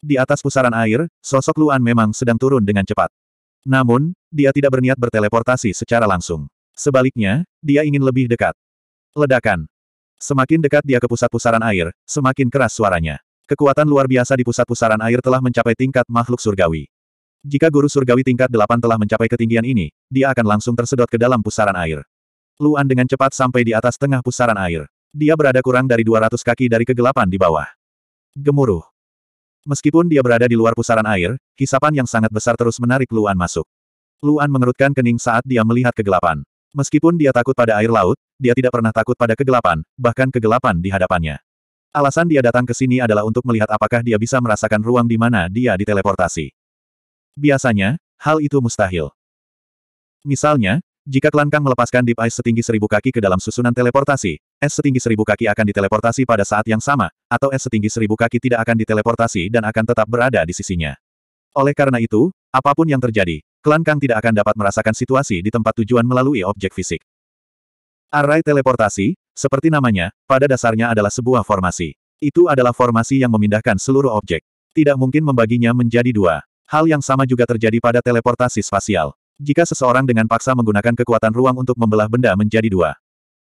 Di atas pusaran air, sosok Luan memang sedang turun dengan cepat. Namun, dia tidak berniat berteleportasi secara langsung. Sebaliknya, dia ingin lebih dekat. Ledakan. Semakin dekat dia ke pusat pusaran air, semakin keras suaranya. Kekuatan luar biasa di pusat pusaran air telah mencapai tingkat makhluk surgawi. Jika guru surgawi tingkat delapan telah mencapai ketinggian ini, dia akan langsung tersedot ke dalam pusaran air. Luan dengan cepat sampai di atas tengah pusaran air. Dia berada kurang dari 200 kaki dari kegelapan di bawah. Gemuruh. Meskipun dia berada di luar pusaran air, hisapan yang sangat besar terus menarik Luan masuk. Luan mengerutkan kening saat dia melihat kegelapan. Meskipun dia takut pada air laut, dia tidak pernah takut pada kegelapan, bahkan kegelapan di hadapannya. Alasan dia datang ke sini adalah untuk melihat apakah dia bisa merasakan ruang di mana dia diteleportasi. Biasanya, hal itu mustahil. Misalnya, jika Kang melepaskan Deep Ice setinggi seribu kaki ke dalam susunan teleportasi, es setinggi seribu kaki akan diteleportasi pada saat yang sama, atau es setinggi seribu kaki tidak akan diteleportasi dan akan tetap berada di sisinya. Oleh karena itu, apapun yang terjadi, Kang tidak akan dapat merasakan situasi di tempat tujuan melalui objek fisik. Array teleportasi, seperti namanya, pada dasarnya adalah sebuah formasi. Itu adalah formasi yang memindahkan seluruh objek. Tidak mungkin membaginya menjadi dua. Hal yang sama juga terjadi pada teleportasi spasial. Jika seseorang dengan paksa menggunakan kekuatan ruang untuk membelah benda menjadi dua,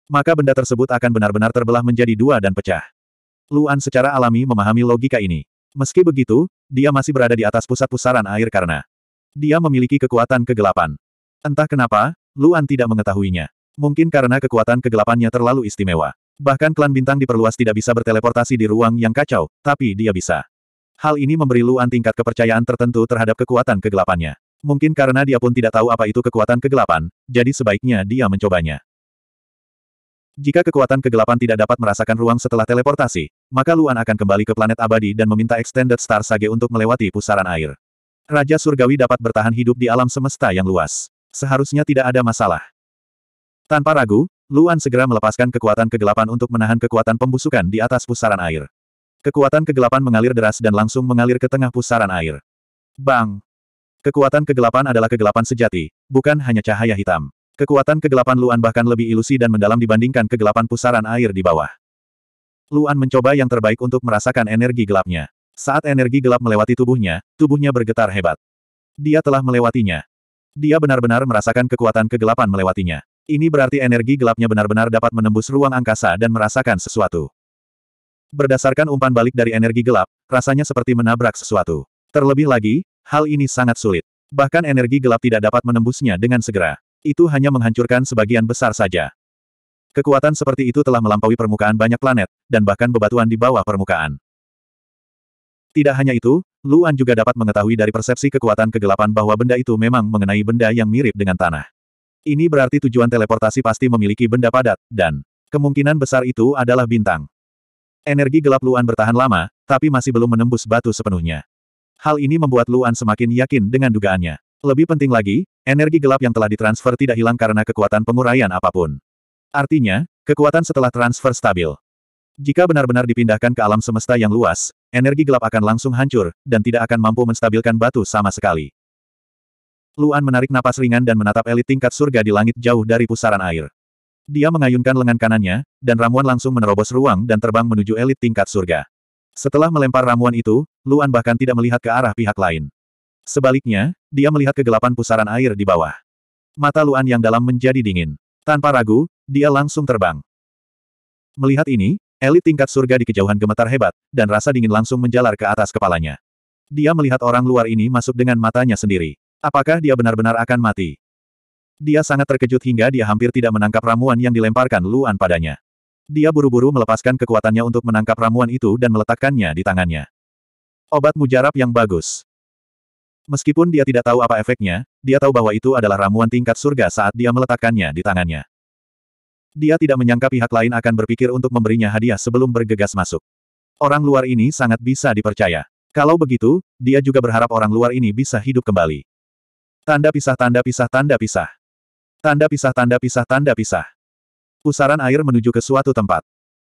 maka benda tersebut akan benar-benar terbelah menjadi dua dan pecah. Luan secara alami memahami logika ini. Meski begitu, dia masih berada di atas pusat pusaran air karena dia memiliki kekuatan kegelapan. Entah kenapa, Luan tidak mengetahuinya. Mungkin karena kekuatan kegelapannya terlalu istimewa. Bahkan klan bintang diperluas tidak bisa berteleportasi di ruang yang kacau, tapi dia bisa. Hal ini memberi Luan tingkat kepercayaan tertentu terhadap kekuatan kegelapannya. Mungkin karena dia pun tidak tahu apa itu kekuatan kegelapan, jadi sebaiknya dia mencobanya. Jika kekuatan kegelapan tidak dapat merasakan ruang setelah teleportasi, maka Luan akan kembali ke planet abadi dan meminta Extended Star Sage untuk melewati pusaran air. Raja Surgawi dapat bertahan hidup di alam semesta yang luas. Seharusnya tidak ada masalah. Tanpa ragu, Luan segera melepaskan kekuatan kegelapan untuk menahan kekuatan pembusukan di atas pusaran air. Kekuatan kegelapan mengalir deras dan langsung mengalir ke tengah pusaran air. Bang! Kekuatan kegelapan adalah kegelapan sejati, bukan hanya cahaya hitam. Kekuatan kegelapan Luan bahkan lebih ilusi dan mendalam dibandingkan kegelapan pusaran air di bawah. Luan mencoba yang terbaik untuk merasakan energi gelapnya. Saat energi gelap melewati tubuhnya, tubuhnya bergetar hebat. Dia telah melewatinya. Dia benar-benar merasakan kekuatan kegelapan melewatinya. Ini berarti energi gelapnya benar-benar dapat menembus ruang angkasa dan merasakan sesuatu. Berdasarkan umpan balik dari energi gelap, rasanya seperti menabrak sesuatu. Terlebih lagi, hal ini sangat sulit. Bahkan energi gelap tidak dapat menembusnya dengan segera. Itu hanya menghancurkan sebagian besar saja. Kekuatan seperti itu telah melampaui permukaan banyak planet, dan bahkan bebatuan di bawah permukaan. Tidak hanya itu, Luan juga dapat mengetahui dari persepsi kekuatan kegelapan bahwa benda itu memang mengenai benda yang mirip dengan tanah. Ini berarti tujuan teleportasi pasti memiliki benda padat, dan kemungkinan besar itu adalah bintang. Energi gelap Luan bertahan lama, tapi masih belum menembus batu sepenuhnya. Hal ini membuat Luan semakin yakin dengan dugaannya. Lebih penting lagi, energi gelap yang telah ditransfer tidak hilang karena kekuatan penguraian apapun. Artinya, kekuatan setelah transfer stabil. Jika benar-benar dipindahkan ke alam semesta yang luas, energi gelap akan langsung hancur, dan tidak akan mampu menstabilkan batu sama sekali. Luan menarik napas ringan dan menatap elit tingkat surga di langit jauh dari pusaran air. Dia mengayunkan lengan kanannya, dan ramuan langsung menerobos ruang dan terbang menuju elit tingkat surga. Setelah melempar ramuan itu, Luan bahkan tidak melihat ke arah pihak lain. Sebaliknya, dia melihat kegelapan pusaran air di bawah. Mata Luan yang dalam menjadi dingin. Tanpa ragu, dia langsung terbang. Melihat ini, elit tingkat surga di kejauhan gemetar hebat, dan rasa dingin langsung menjalar ke atas kepalanya. Dia melihat orang luar ini masuk dengan matanya sendiri. Apakah dia benar-benar akan mati? Dia sangat terkejut hingga dia hampir tidak menangkap ramuan yang dilemparkan Luan padanya. Dia buru-buru melepaskan kekuatannya untuk menangkap ramuan itu dan meletakkannya di tangannya. Obat mujarab yang bagus. Meskipun dia tidak tahu apa efeknya, dia tahu bahwa itu adalah ramuan tingkat surga saat dia meletakkannya di tangannya. Dia tidak menyangka pihak lain akan berpikir untuk memberinya hadiah sebelum bergegas masuk. Orang luar ini sangat bisa dipercaya. Kalau begitu, dia juga berharap orang luar ini bisa hidup kembali. Tanda pisah tanda pisah tanda pisah. Tanda pisah tanda pisah tanda pisah. Pusaran air menuju ke suatu tempat.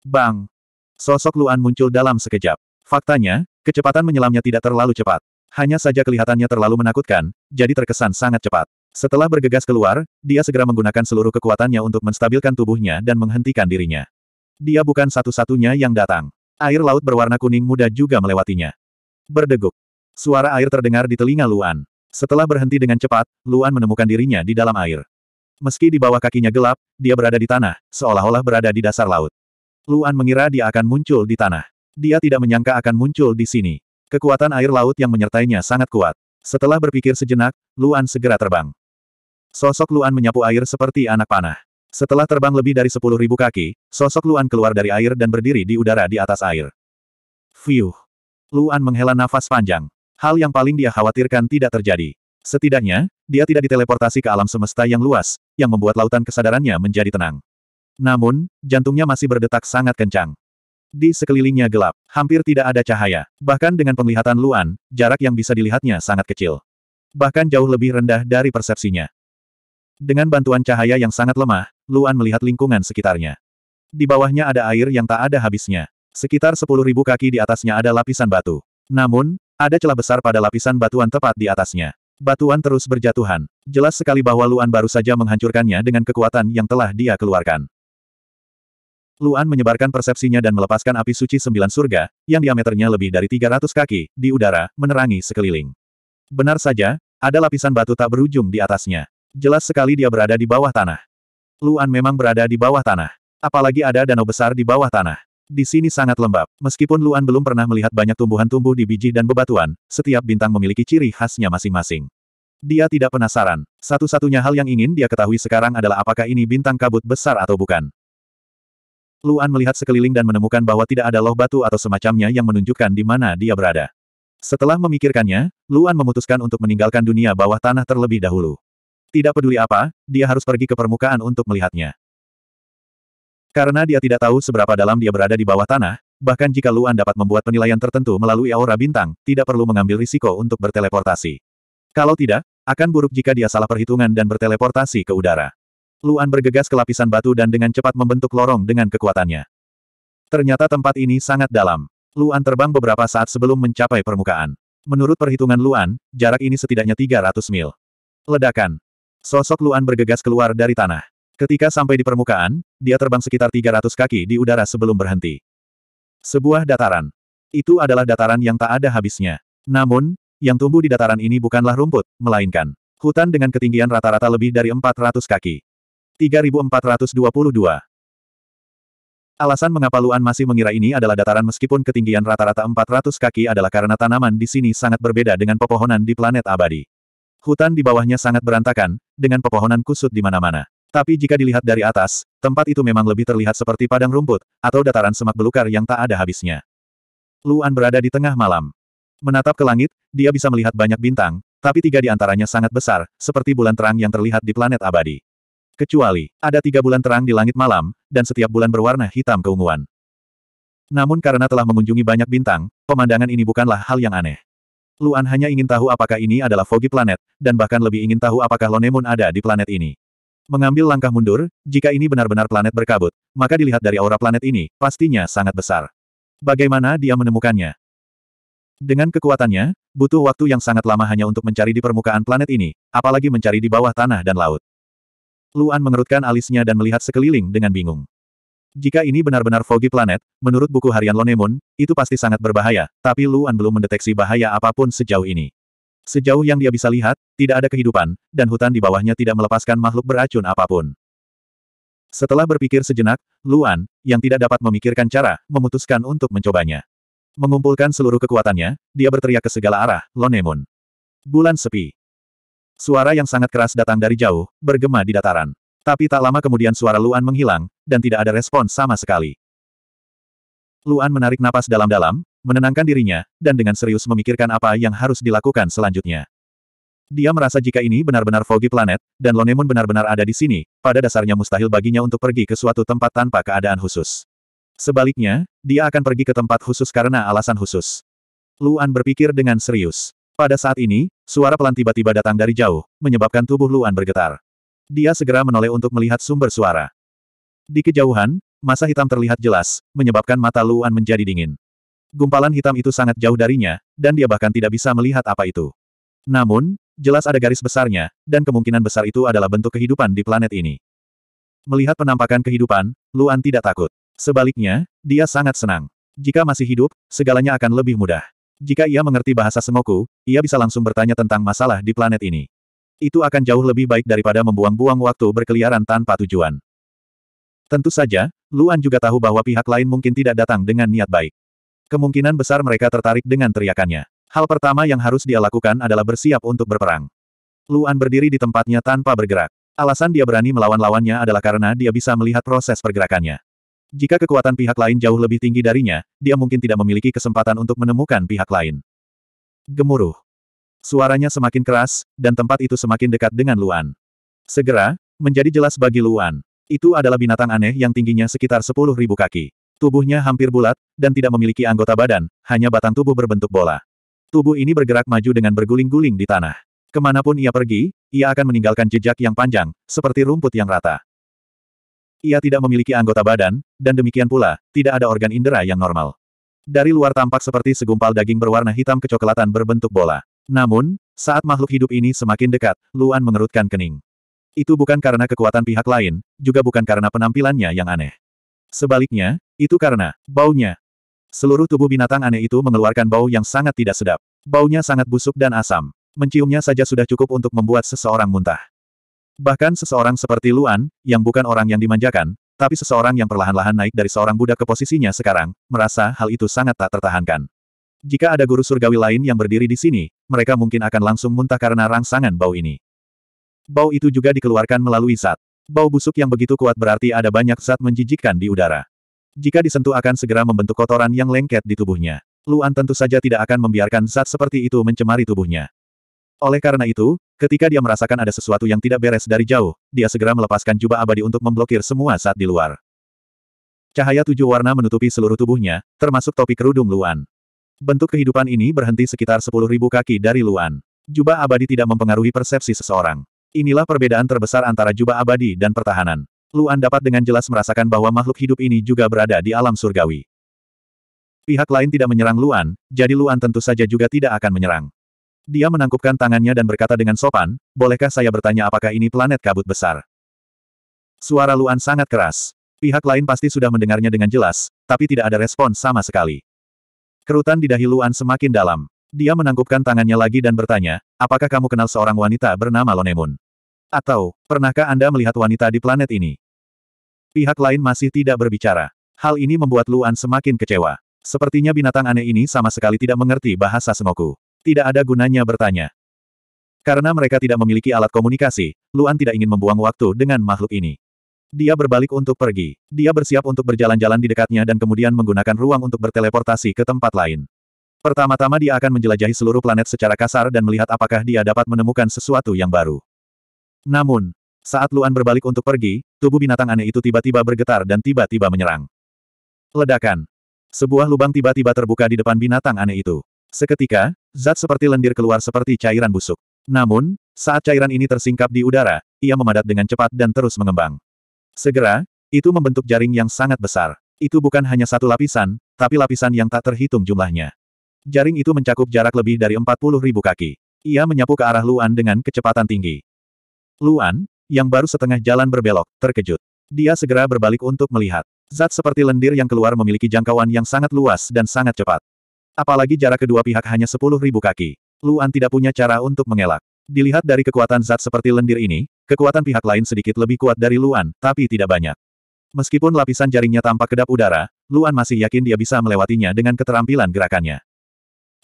Bang! Sosok Luan muncul dalam sekejap. Faktanya, kecepatan menyelamnya tidak terlalu cepat. Hanya saja kelihatannya terlalu menakutkan, jadi terkesan sangat cepat. Setelah bergegas keluar, dia segera menggunakan seluruh kekuatannya untuk menstabilkan tubuhnya dan menghentikan dirinya. Dia bukan satu-satunya yang datang. Air laut berwarna kuning muda juga melewatinya. Berdeguk. Suara air terdengar di telinga Luan. Setelah berhenti dengan cepat, Luan menemukan dirinya di dalam air. Meski di bawah kakinya gelap, dia berada di tanah, seolah-olah berada di dasar laut. Luan mengira dia akan muncul di tanah. Dia tidak menyangka akan muncul di sini. Kekuatan air laut yang menyertainya sangat kuat. Setelah berpikir sejenak, Luan segera terbang. Sosok Luan menyapu air seperti anak panah. Setelah terbang lebih dari sepuluh ribu kaki, sosok Luan keluar dari air dan berdiri di udara di atas air. Fiuh! Luan menghela nafas panjang. Hal yang paling dia khawatirkan tidak terjadi. Setidaknya, dia tidak diteleportasi ke alam semesta yang luas, yang membuat lautan kesadarannya menjadi tenang. Namun, jantungnya masih berdetak sangat kencang. Di sekelilingnya gelap, hampir tidak ada cahaya. Bahkan dengan penglihatan Luan, jarak yang bisa dilihatnya sangat kecil. Bahkan jauh lebih rendah dari persepsinya. Dengan bantuan cahaya yang sangat lemah, Luan melihat lingkungan sekitarnya. Di bawahnya ada air yang tak ada habisnya. Sekitar 10.000 kaki di atasnya ada lapisan batu. Namun, ada celah besar pada lapisan batuan tepat di atasnya. Batuan terus berjatuhan. Jelas sekali bahwa Luan baru saja menghancurkannya dengan kekuatan yang telah dia keluarkan. Luan menyebarkan persepsinya dan melepaskan api suci sembilan surga, yang diameternya lebih dari 300 kaki, di udara, menerangi sekeliling. Benar saja, ada lapisan batu tak berujung di atasnya. Jelas sekali dia berada di bawah tanah. Luan memang berada di bawah tanah. Apalagi ada danau besar di bawah tanah. Di sini sangat lembab. Meskipun Luan belum pernah melihat banyak tumbuhan tumbuh di biji dan bebatuan, setiap bintang memiliki ciri khasnya masing-masing. Dia tidak penasaran. Satu-satunya hal yang ingin dia ketahui sekarang adalah apakah ini bintang kabut besar atau bukan. Luan melihat sekeliling dan menemukan bahwa tidak ada loh batu atau semacamnya yang menunjukkan di mana dia berada. Setelah memikirkannya, Luan memutuskan untuk meninggalkan dunia bawah tanah terlebih dahulu. Tidak peduli apa, dia harus pergi ke permukaan untuk melihatnya. Karena dia tidak tahu seberapa dalam dia berada di bawah tanah, bahkan jika Luan dapat membuat penilaian tertentu melalui aura bintang, tidak perlu mengambil risiko untuk berteleportasi. Kalau tidak, akan buruk jika dia salah perhitungan dan berteleportasi ke udara. Luan bergegas ke lapisan batu dan dengan cepat membentuk lorong dengan kekuatannya. Ternyata tempat ini sangat dalam. Luan terbang beberapa saat sebelum mencapai permukaan. Menurut perhitungan Luan, jarak ini setidaknya 300 mil. Ledakan. Sosok Luan bergegas keluar dari tanah. Ketika sampai di permukaan, dia terbang sekitar 300 kaki di udara sebelum berhenti. Sebuah dataran. Itu adalah dataran yang tak ada habisnya. Namun, yang tumbuh di dataran ini bukanlah rumput, melainkan hutan dengan ketinggian rata-rata lebih dari 400 kaki. 3422. Alasan mengapa Luan masih mengira ini adalah dataran meskipun ketinggian rata-rata 400 kaki adalah karena tanaman di sini sangat berbeda dengan pepohonan di planet abadi. Hutan di bawahnya sangat berantakan, dengan pepohonan kusut di mana-mana. Tapi jika dilihat dari atas, tempat itu memang lebih terlihat seperti padang rumput, atau dataran semak belukar yang tak ada habisnya. Luan berada di tengah malam. Menatap ke langit, dia bisa melihat banyak bintang, tapi tiga di antaranya sangat besar, seperti bulan terang yang terlihat di planet abadi. Kecuali, ada tiga bulan terang di langit malam, dan setiap bulan berwarna hitam keunguan. Namun karena telah mengunjungi banyak bintang, pemandangan ini bukanlah hal yang aneh. Luan hanya ingin tahu apakah ini adalah foggy Planet, dan bahkan lebih ingin tahu apakah Lonemun ada di planet ini. Mengambil langkah mundur, jika ini benar-benar planet berkabut, maka dilihat dari aura planet ini, pastinya sangat besar. Bagaimana dia menemukannya? Dengan kekuatannya, butuh waktu yang sangat lama hanya untuk mencari di permukaan planet ini, apalagi mencari di bawah tanah dan laut. Luan mengerutkan alisnya dan melihat sekeliling dengan bingung. Jika ini benar-benar Foggy Planet, menurut buku harian Lonemon, itu pasti sangat berbahaya, tapi Luan belum mendeteksi bahaya apapun sejauh ini. Sejauh yang dia bisa lihat, tidak ada kehidupan, dan hutan di bawahnya tidak melepaskan makhluk beracun apapun. Setelah berpikir sejenak, Luan, yang tidak dapat memikirkan cara, memutuskan untuk mencobanya. Mengumpulkan seluruh kekuatannya, dia berteriak ke segala arah, Lonemun. Bulan sepi. Suara yang sangat keras datang dari jauh, bergema di dataran. Tapi tak lama kemudian suara Luan menghilang, dan tidak ada respon sama sekali. Luan menarik napas dalam-dalam, menenangkan dirinya, dan dengan serius memikirkan apa yang harus dilakukan selanjutnya. Dia merasa jika ini benar-benar Foggy Planet, dan Lonemun benar-benar ada di sini, pada dasarnya mustahil baginya untuk pergi ke suatu tempat tanpa keadaan khusus. Sebaliknya, dia akan pergi ke tempat khusus karena alasan khusus. Luan berpikir dengan serius. Pada saat ini, suara pelan tiba-tiba datang dari jauh, menyebabkan tubuh Luan bergetar. Dia segera menoleh untuk melihat sumber suara. Di kejauhan, masa hitam terlihat jelas, menyebabkan mata Luan menjadi dingin gumpalan hitam itu sangat jauh darinya, dan dia bahkan tidak bisa melihat apa itu. Namun, jelas ada garis besarnya, dan kemungkinan besar itu adalah bentuk kehidupan di planet ini. Melihat penampakan kehidupan, Luan tidak takut. Sebaliknya, dia sangat senang. Jika masih hidup, segalanya akan lebih mudah. Jika ia mengerti bahasa Sengoku, ia bisa langsung bertanya tentang masalah di planet ini. Itu akan jauh lebih baik daripada membuang-buang waktu berkeliaran tanpa tujuan. Tentu saja, Luan juga tahu bahwa pihak lain mungkin tidak datang dengan niat baik. Kemungkinan besar mereka tertarik dengan teriakannya. Hal pertama yang harus dia lakukan adalah bersiap untuk berperang. Luan berdiri di tempatnya tanpa bergerak. Alasan dia berani melawan lawannya adalah karena dia bisa melihat proses pergerakannya. Jika kekuatan pihak lain jauh lebih tinggi darinya, dia mungkin tidak memiliki kesempatan untuk menemukan pihak lain. Gemuruh. Suaranya semakin keras, dan tempat itu semakin dekat dengan Luan. Segera, menjadi jelas bagi Luan. Itu adalah binatang aneh yang tingginya sekitar 10.000 kaki. Tubuhnya hampir bulat, dan tidak memiliki anggota badan, hanya batang tubuh berbentuk bola. Tubuh ini bergerak maju dengan berguling-guling di tanah. Kemanapun ia pergi, ia akan meninggalkan jejak yang panjang, seperti rumput yang rata. Ia tidak memiliki anggota badan, dan demikian pula, tidak ada organ indera yang normal. Dari luar tampak seperti segumpal daging berwarna hitam kecoklatan berbentuk bola. Namun, saat makhluk hidup ini semakin dekat, Luan mengerutkan kening. Itu bukan karena kekuatan pihak lain, juga bukan karena penampilannya yang aneh. Sebaliknya, itu karena baunya. Seluruh tubuh binatang aneh itu mengeluarkan bau yang sangat tidak sedap. Baunya sangat busuk dan asam. Menciumnya saja sudah cukup untuk membuat seseorang muntah. Bahkan seseorang seperti Luan, yang bukan orang yang dimanjakan, tapi seseorang yang perlahan-lahan naik dari seorang budak ke posisinya sekarang, merasa hal itu sangat tak tertahankan. Jika ada guru surgawi lain yang berdiri di sini, mereka mungkin akan langsung muntah karena rangsangan bau ini. Bau itu juga dikeluarkan melalui zat. Bau busuk yang begitu kuat berarti ada banyak zat menjijikkan di udara. Jika disentuh akan segera membentuk kotoran yang lengket di tubuhnya. Luan tentu saja tidak akan membiarkan zat seperti itu mencemari tubuhnya. Oleh karena itu, ketika dia merasakan ada sesuatu yang tidak beres dari jauh, dia segera melepaskan jubah abadi untuk memblokir semua zat di luar. Cahaya tujuh warna menutupi seluruh tubuhnya, termasuk topi kerudung Luan. Bentuk kehidupan ini berhenti sekitar 10.000 kaki dari Luan. Jubah abadi tidak mempengaruhi persepsi seseorang. Inilah perbedaan terbesar antara jubah abadi dan pertahanan. Luan dapat dengan jelas merasakan bahwa makhluk hidup ini juga berada di alam surgawi. Pihak lain tidak menyerang Luan, jadi Luan tentu saja juga tidak akan menyerang. Dia menangkupkan tangannya dan berkata dengan sopan, bolehkah saya bertanya apakah ini planet kabut besar? Suara Luan sangat keras. Pihak lain pasti sudah mendengarnya dengan jelas, tapi tidak ada respon sama sekali. Kerutan di dahi Luan semakin dalam. Dia menangkupkan tangannya lagi dan bertanya, apakah kamu kenal seorang wanita bernama Lonemun? Atau, pernahkah Anda melihat wanita di planet ini? Pihak lain masih tidak berbicara. Hal ini membuat Luan semakin kecewa. Sepertinya binatang aneh ini sama sekali tidak mengerti bahasa Sengoku. Tidak ada gunanya bertanya. Karena mereka tidak memiliki alat komunikasi, Luan tidak ingin membuang waktu dengan makhluk ini. Dia berbalik untuk pergi. Dia bersiap untuk berjalan-jalan di dekatnya dan kemudian menggunakan ruang untuk berteleportasi ke tempat lain. Pertama-tama dia akan menjelajahi seluruh planet secara kasar dan melihat apakah dia dapat menemukan sesuatu yang baru. Namun, saat Luan berbalik untuk pergi, tubuh binatang aneh itu tiba-tiba bergetar dan tiba-tiba menyerang. Ledakan. Sebuah lubang tiba-tiba terbuka di depan binatang aneh itu. Seketika, zat seperti lendir keluar seperti cairan busuk. Namun, saat cairan ini tersingkap di udara, ia memadat dengan cepat dan terus mengembang. Segera, itu membentuk jaring yang sangat besar. Itu bukan hanya satu lapisan, tapi lapisan yang tak terhitung jumlahnya. Jaring itu mencakup jarak lebih dari puluh ribu kaki. Ia menyapu ke arah Luan dengan kecepatan tinggi. Luan, yang baru setengah jalan berbelok, terkejut. Dia segera berbalik untuk melihat. Zat seperti lendir yang keluar memiliki jangkauan yang sangat luas dan sangat cepat. Apalagi jarak kedua pihak hanya sepuluh ribu kaki. Luan tidak punya cara untuk mengelak. Dilihat dari kekuatan zat seperti lendir ini, kekuatan pihak lain sedikit lebih kuat dari Luan, tapi tidak banyak. Meskipun lapisan jaringnya tampak kedap udara, Luan masih yakin dia bisa melewatinya dengan keterampilan gerakannya.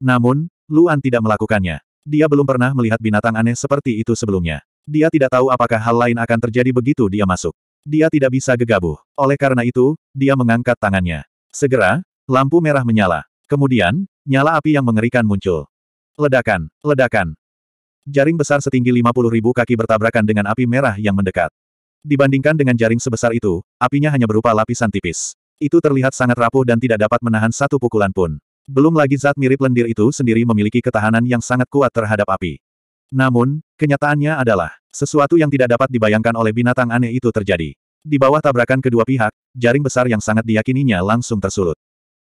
Namun, Luan tidak melakukannya. Dia belum pernah melihat binatang aneh seperti itu sebelumnya. Dia tidak tahu apakah hal lain akan terjadi begitu dia masuk. Dia tidak bisa gegabah. Oleh karena itu, dia mengangkat tangannya. Segera, lampu merah menyala. Kemudian, nyala api yang mengerikan muncul. Ledakan, ledakan. Jaring besar setinggi 50 ribu kaki bertabrakan dengan api merah yang mendekat. Dibandingkan dengan jaring sebesar itu, apinya hanya berupa lapisan tipis. Itu terlihat sangat rapuh dan tidak dapat menahan satu pukulan pun. Belum lagi zat mirip lendir itu sendiri memiliki ketahanan yang sangat kuat terhadap api. Namun, kenyataannya adalah, sesuatu yang tidak dapat dibayangkan oleh binatang aneh itu terjadi. Di bawah tabrakan kedua pihak, jaring besar yang sangat diyakininya langsung tersulut.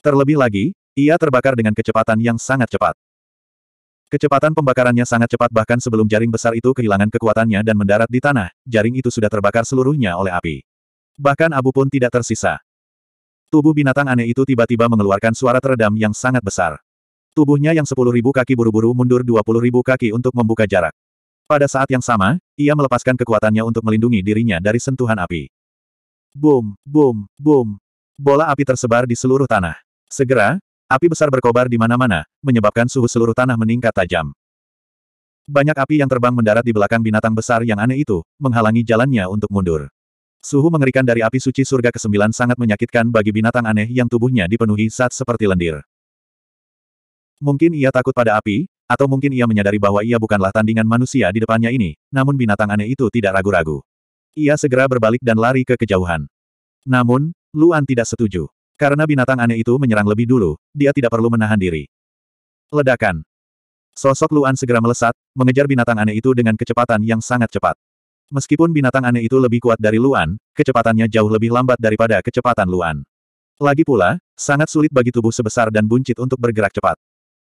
Terlebih lagi, ia terbakar dengan kecepatan yang sangat cepat. Kecepatan pembakarannya sangat cepat bahkan sebelum jaring besar itu kehilangan kekuatannya dan mendarat di tanah, jaring itu sudah terbakar seluruhnya oleh api. Bahkan abu pun tidak tersisa. Tubuh binatang aneh itu tiba-tiba mengeluarkan suara teredam yang sangat besar. Tubuhnya yang sepuluh ribu kaki buru-buru mundur dua puluh ribu kaki untuk membuka jarak. Pada saat yang sama, ia melepaskan kekuatannya untuk melindungi dirinya dari sentuhan api. Boom, boom, boom. Bola api tersebar di seluruh tanah. Segera, api besar berkobar di mana-mana, menyebabkan suhu seluruh tanah meningkat tajam. Banyak api yang terbang mendarat di belakang binatang besar yang aneh itu, menghalangi jalannya untuk mundur. Suhu mengerikan dari api suci surga ke-9 sangat menyakitkan bagi binatang aneh yang tubuhnya dipenuhi saat seperti lendir. Mungkin ia takut pada api, atau mungkin ia menyadari bahwa ia bukanlah tandingan manusia di depannya ini, namun binatang aneh itu tidak ragu-ragu. Ia segera berbalik dan lari ke kejauhan. Namun, Luan tidak setuju. Karena binatang aneh itu menyerang lebih dulu, dia tidak perlu menahan diri. Ledakan. Sosok Luan segera melesat, mengejar binatang aneh itu dengan kecepatan yang sangat cepat. Meskipun binatang aneh itu lebih kuat dari Luan, kecepatannya jauh lebih lambat daripada kecepatan Luan. Lagi pula, sangat sulit bagi tubuh sebesar dan buncit untuk bergerak cepat.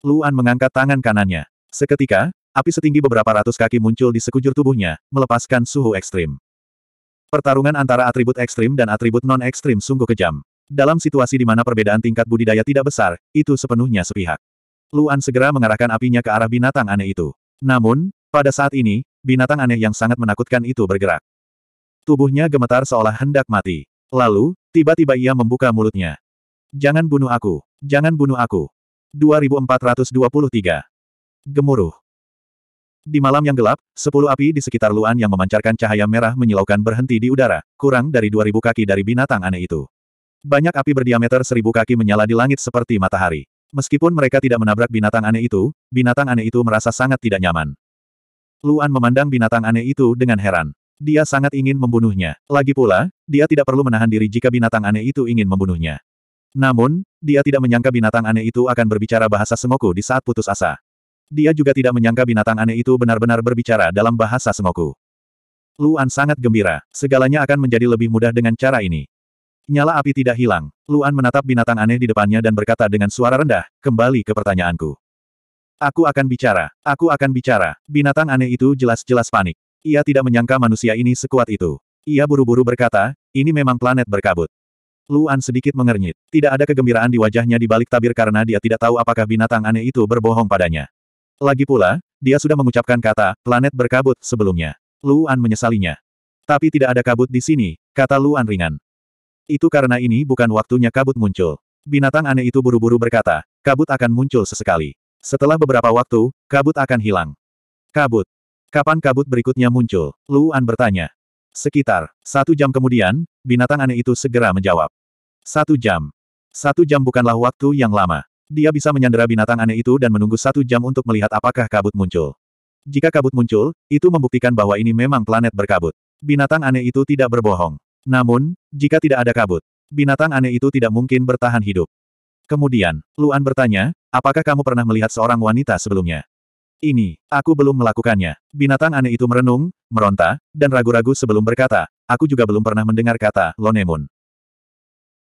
Luan mengangkat tangan kanannya. Seketika, api setinggi beberapa ratus kaki muncul di sekujur tubuhnya, melepaskan suhu ekstrim. Pertarungan antara atribut ekstrim dan atribut non-ekstrim sungguh kejam. Dalam situasi di mana perbedaan tingkat budidaya tidak besar, itu sepenuhnya sepihak. Luan segera mengarahkan apinya ke arah binatang aneh itu. Namun, pada saat ini, binatang aneh yang sangat menakutkan itu bergerak. Tubuhnya gemetar seolah hendak mati. Lalu, tiba-tiba ia membuka mulutnya. Jangan bunuh aku. Jangan bunuh aku. 2423. Gemuruh. Di malam yang gelap, sepuluh api di sekitar Luan yang memancarkan cahaya merah menyilaukan berhenti di udara, kurang dari 2000 kaki dari binatang aneh itu. Banyak api berdiameter seribu kaki menyala di langit seperti matahari. Meskipun mereka tidak menabrak binatang aneh itu, binatang aneh itu merasa sangat tidak nyaman. Luan memandang binatang aneh itu dengan heran. Dia sangat ingin membunuhnya. Lagi pula, dia tidak perlu menahan diri jika binatang aneh itu ingin membunuhnya. Namun, dia tidak menyangka binatang aneh itu akan berbicara bahasa semoku di saat putus asa. Dia juga tidak menyangka binatang aneh itu benar-benar berbicara dalam bahasa semoku. Luan sangat gembira, segalanya akan menjadi lebih mudah dengan cara ini. Nyala api tidak hilang, Luan menatap binatang aneh di depannya dan berkata dengan suara rendah, kembali ke pertanyaanku. Aku akan bicara, aku akan bicara. Binatang aneh itu jelas-jelas panik. Ia tidak menyangka manusia ini sekuat itu. Ia buru-buru berkata, ini memang planet berkabut. Luan sedikit mengernyit. Tidak ada kegembiraan di wajahnya di balik tabir karena dia tidak tahu apakah binatang aneh itu berbohong padanya. Lagi pula, dia sudah mengucapkan kata, planet berkabut, sebelumnya. Luan menyesalinya. Tapi tidak ada kabut di sini, kata Luan ringan. Itu karena ini bukan waktunya kabut muncul. Binatang aneh itu buru-buru berkata, kabut akan muncul sesekali. Setelah beberapa waktu, kabut akan hilang. Kabut. Kapan kabut berikutnya muncul? Luan bertanya. Sekitar satu jam kemudian, binatang aneh itu segera menjawab. Satu jam. Satu jam bukanlah waktu yang lama. Dia bisa menyandera binatang aneh itu dan menunggu satu jam untuk melihat apakah kabut muncul. Jika kabut muncul, itu membuktikan bahwa ini memang planet berkabut. Binatang aneh itu tidak berbohong. Namun, jika tidak ada kabut, binatang aneh itu tidak mungkin bertahan hidup. Kemudian, Luan bertanya, apakah kamu pernah melihat seorang wanita sebelumnya? Ini, aku belum melakukannya. Binatang aneh itu merenung, meronta, dan ragu-ragu sebelum berkata, aku juga belum pernah mendengar kata Lonemun.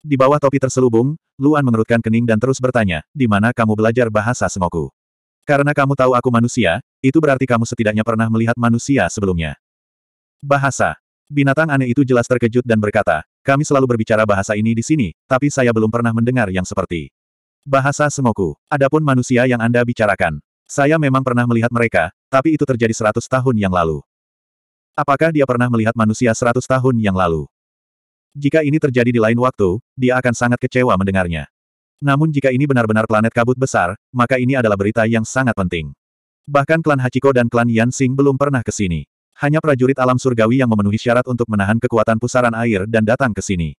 Di bawah topi terselubung, Luan mengerutkan kening dan terus bertanya, di mana kamu belajar bahasa semoku? Karena kamu tahu aku manusia, itu berarti kamu setidaknya pernah melihat manusia sebelumnya. Bahasa. Binatang aneh itu jelas terkejut dan berkata, kami selalu berbicara bahasa ini di sini, tapi saya belum pernah mendengar yang seperti. Bahasa semoku. Adapun manusia yang Anda bicarakan, saya memang pernah melihat mereka, tapi itu terjadi seratus tahun yang lalu. Apakah dia pernah melihat manusia seratus tahun yang lalu? Jika ini terjadi di lain waktu, dia akan sangat kecewa mendengarnya. Namun jika ini benar-benar planet kabut besar, maka ini adalah berita yang sangat penting. Bahkan klan Hachiko dan klan Yansing belum pernah ke sini. Hanya prajurit alam surgawi yang memenuhi syarat untuk menahan kekuatan pusaran air dan datang ke sini.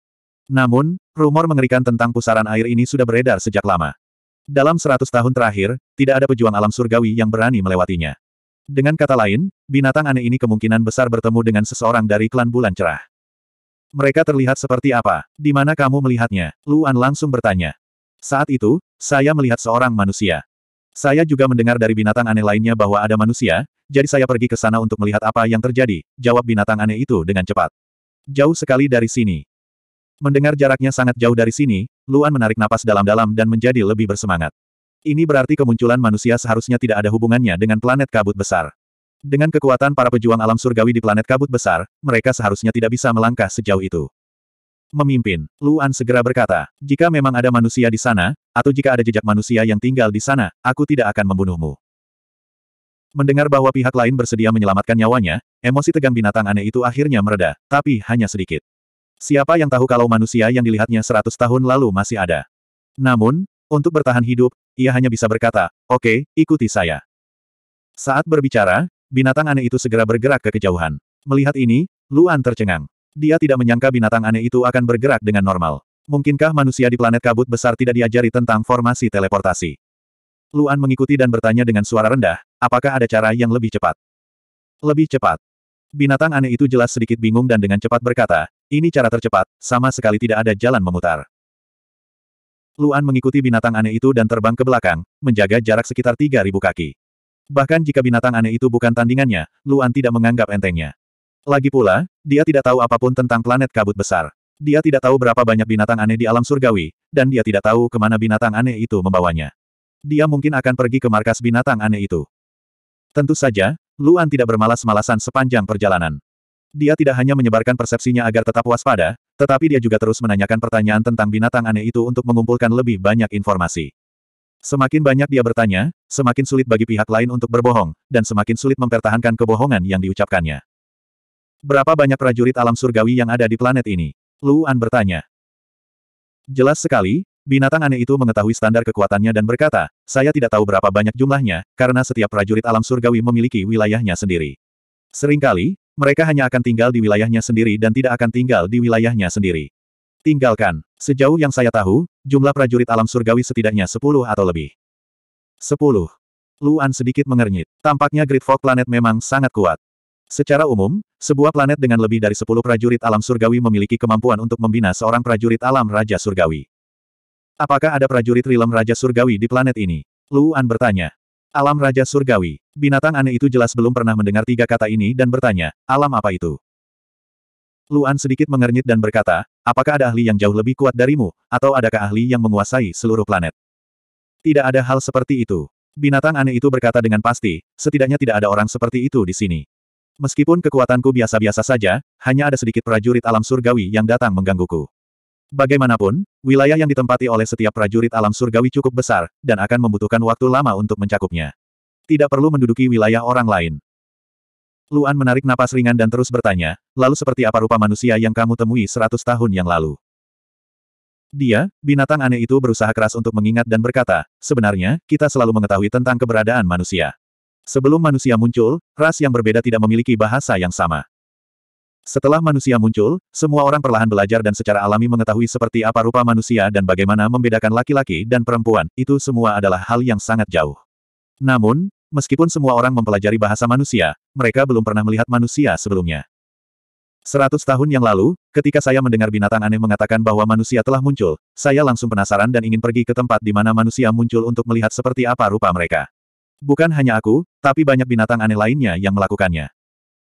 Namun, rumor mengerikan tentang pusaran air ini sudah beredar sejak lama. Dalam seratus tahun terakhir, tidak ada pejuang alam surgawi yang berani melewatinya. Dengan kata lain, binatang aneh ini kemungkinan besar bertemu dengan seseorang dari klan bulan cerah. Mereka terlihat seperti apa? Di mana kamu melihatnya? Luan langsung bertanya. Saat itu, saya melihat seorang manusia. Saya juga mendengar dari binatang aneh lainnya bahwa ada manusia, jadi saya pergi ke sana untuk melihat apa yang terjadi, jawab binatang aneh itu dengan cepat. Jauh sekali dari sini. Mendengar jaraknya sangat jauh dari sini, Luan menarik napas dalam-dalam dan menjadi lebih bersemangat. Ini berarti kemunculan manusia seharusnya tidak ada hubungannya dengan planet kabut besar. Dengan kekuatan para pejuang alam surgawi di planet kabut besar, mereka seharusnya tidak bisa melangkah sejauh itu. Memimpin, Luan segera berkata, jika memang ada manusia di sana, atau jika ada jejak manusia yang tinggal di sana, aku tidak akan membunuhmu. Mendengar bahwa pihak lain bersedia menyelamatkan nyawanya, emosi tegang binatang aneh itu akhirnya mereda, tapi hanya sedikit. Siapa yang tahu kalau manusia yang dilihatnya seratus tahun lalu masih ada. Namun, untuk bertahan hidup, ia hanya bisa berkata, oke, okay, ikuti saya. Saat berbicara, binatang aneh itu segera bergerak ke kejauhan. Melihat ini, Luan tercengang. Dia tidak menyangka binatang aneh itu akan bergerak dengan normal. Mungkinkah manusia di planet kabut besar tidak diajari tentang formasi teleportasi? Luan mengikuti dan bertanya dengan suara rendah, apakah ada cara yang lebih cepat? Lebih cepat. Binatang aneh itu jelas sedikit bingung dan dengan cepat berkata, ini cara tercepat, sama sekali tidak ada jalan memutar. Luan mengikuti binatang aneh itu dan terbang ke belakang, menjaga jarak sekitar 3.000 kaki. Bahkan jika binatang aneh itu bukan tandingannya, Luan tidak menganggap entengnya. Lagi pula, dia tidak tahu apapun tentang planet kabut besar. Dia tidak tahu berapa banyak binatang aneh di alam surgawi, dan dia tidak tahu kemana binatang aneh itu membawanya. Dia mungkin akan pergi ke markas binatang aneh itu. Tentu saja, Luan tidak bermalas-malasan sepanjang perjalanan. Dia tidak hanya menyebarkan persepsinya agar tetap waspada, tetapi dia juga terus menanyakan pertanyaan tentang binatang aneh itu untuk mengumpulkan lebih banyak informasi. Semakin banyak dia bertanya, semakin sulit bagi pihak lain untuk berbohong, dan semakin sulit mempertahankan kebohongan yang diucapkannya. Berapa banyak prajurit alam surgawi yang ada di planet ini? Luan bertanya. Jelas sekali, Binatang aneh itu mengetahui standar kekuatannya dan berkata, saya tidak tahu berapa banyak jumlahnya, karena setiap prajurit alam surgawi memiliki wilayahnya sendiri. Seringkali, mereka hanya akan tinggal di wilayahnya sendiri dan tidak akan tinggal di wilayahnya sendiri. Tinggalkan. Sejauh yang saya tahu, jumlah prajurit alam surgawi setidaknya 10 atau lebih. 10. Luan sedikit mengernyit. Tampaknya Great Fog Planet memang sangat kuat. Secara umum, sebuah planet dengan lebih dari 10 prajurit alam surgawi memiliki kemampuan untuk membina seorang prajurit alam Raja Surgawi. Apakah ada prajurit Rilem Raja Surgawi di planet ini? Luan bertanya. Alam Raja Surgawi. Binatang aneh itu jelas belum pernah mendengar tiga kata ini dan bertanya, alam apa itu? Luan sedikit mengernyit dan berkata, apakah ada ahli yang jauh lebih kuat darimu, atau adakah ahli yang menguasai seluruh planet? Tidak ada hal seperti itu. Binatang aneh itu berkata dengan pasti, setidaknya tidak ada orang seperti itu di sini. Meskipun kekuatanku biasa-biasa saja, hanya ada sedikit prajurit alam surgawi yang datang menggangguku. Bagaimanapun, wilayah yang ditempati oleh setiap prajurit alam surgawi cukup besar, dan akan membutuhkan waktu lama untuk mencakupnya. Tidak perlu menduduki wilayah orang lain. Luan menarik napas ringan dan terus bertanya, lalu seperti apa rupa manusia yang kamu temui seratus tahun yang lalu? Dia, binatang aneh itu berusaha keras untuk mengingat dan berkata, sebenarnya, kita selalu mengetahui tentang keberadaan manusia. Sebelum manusia muncul, ras yang berbeda tidak memiliki bahasa yang sama. Setelah manusia muncul, semua orang perlahan belajar dan secara alami mengetahui seperti apa rupa manusia dan bagaimana membedakan laki-laki dan perempuan, itu semua adalah hal yang sangat jauh. Namun, meskipun semua orang mempelajari bahasa manusia, mereka belum pernah melihat manusia sebelumnya. Seratus tahun yang lalu, ketika saya mendengar binatang aneh mengatakan bahwa manusia telah muncul, saya langsung penasaran dan ingin pergi ke tempat di mana manusia muncul untuk melihat seperti apa rupa mereka. Bukan hanya aku, tapi banyak binatang aneh lainnya yang melakukannya.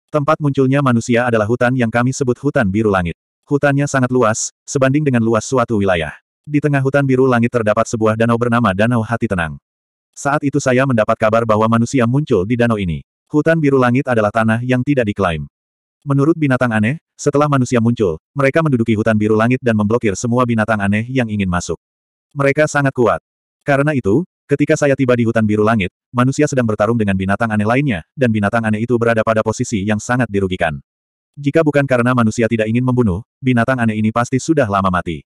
Tempat munculnya manusia adalah hutan yang kami sebut hutan biru langit. Hutannya sangat luas, sebanding dengan luas suatu wilayah. Di tengah hutan biru langit terdapat sebuah danau bernama Danau Hati Tenang. Saat itu saya mendapat kabar bahwa manusia muncul di danau ini. Hutan biru langit adalah tanah yang tidak diklaim. Menurut binatang aneh, setelah manusia muncul, mereka menduduki hutan biru langit dan memblokir semua binatang aneh yang ingin masuk. Mereka sangat kuat. Karena itu, Ketika saya tiba di hutan biru langit, manusia sedang bertarung dengan binatang aneh lainnya, dan binatang aneh itu berada pada posisi yang sangat dirugikan. Jika bukan karena manusia tidak ingin membunuh, binatang aneh ini pasti sudah lama mati.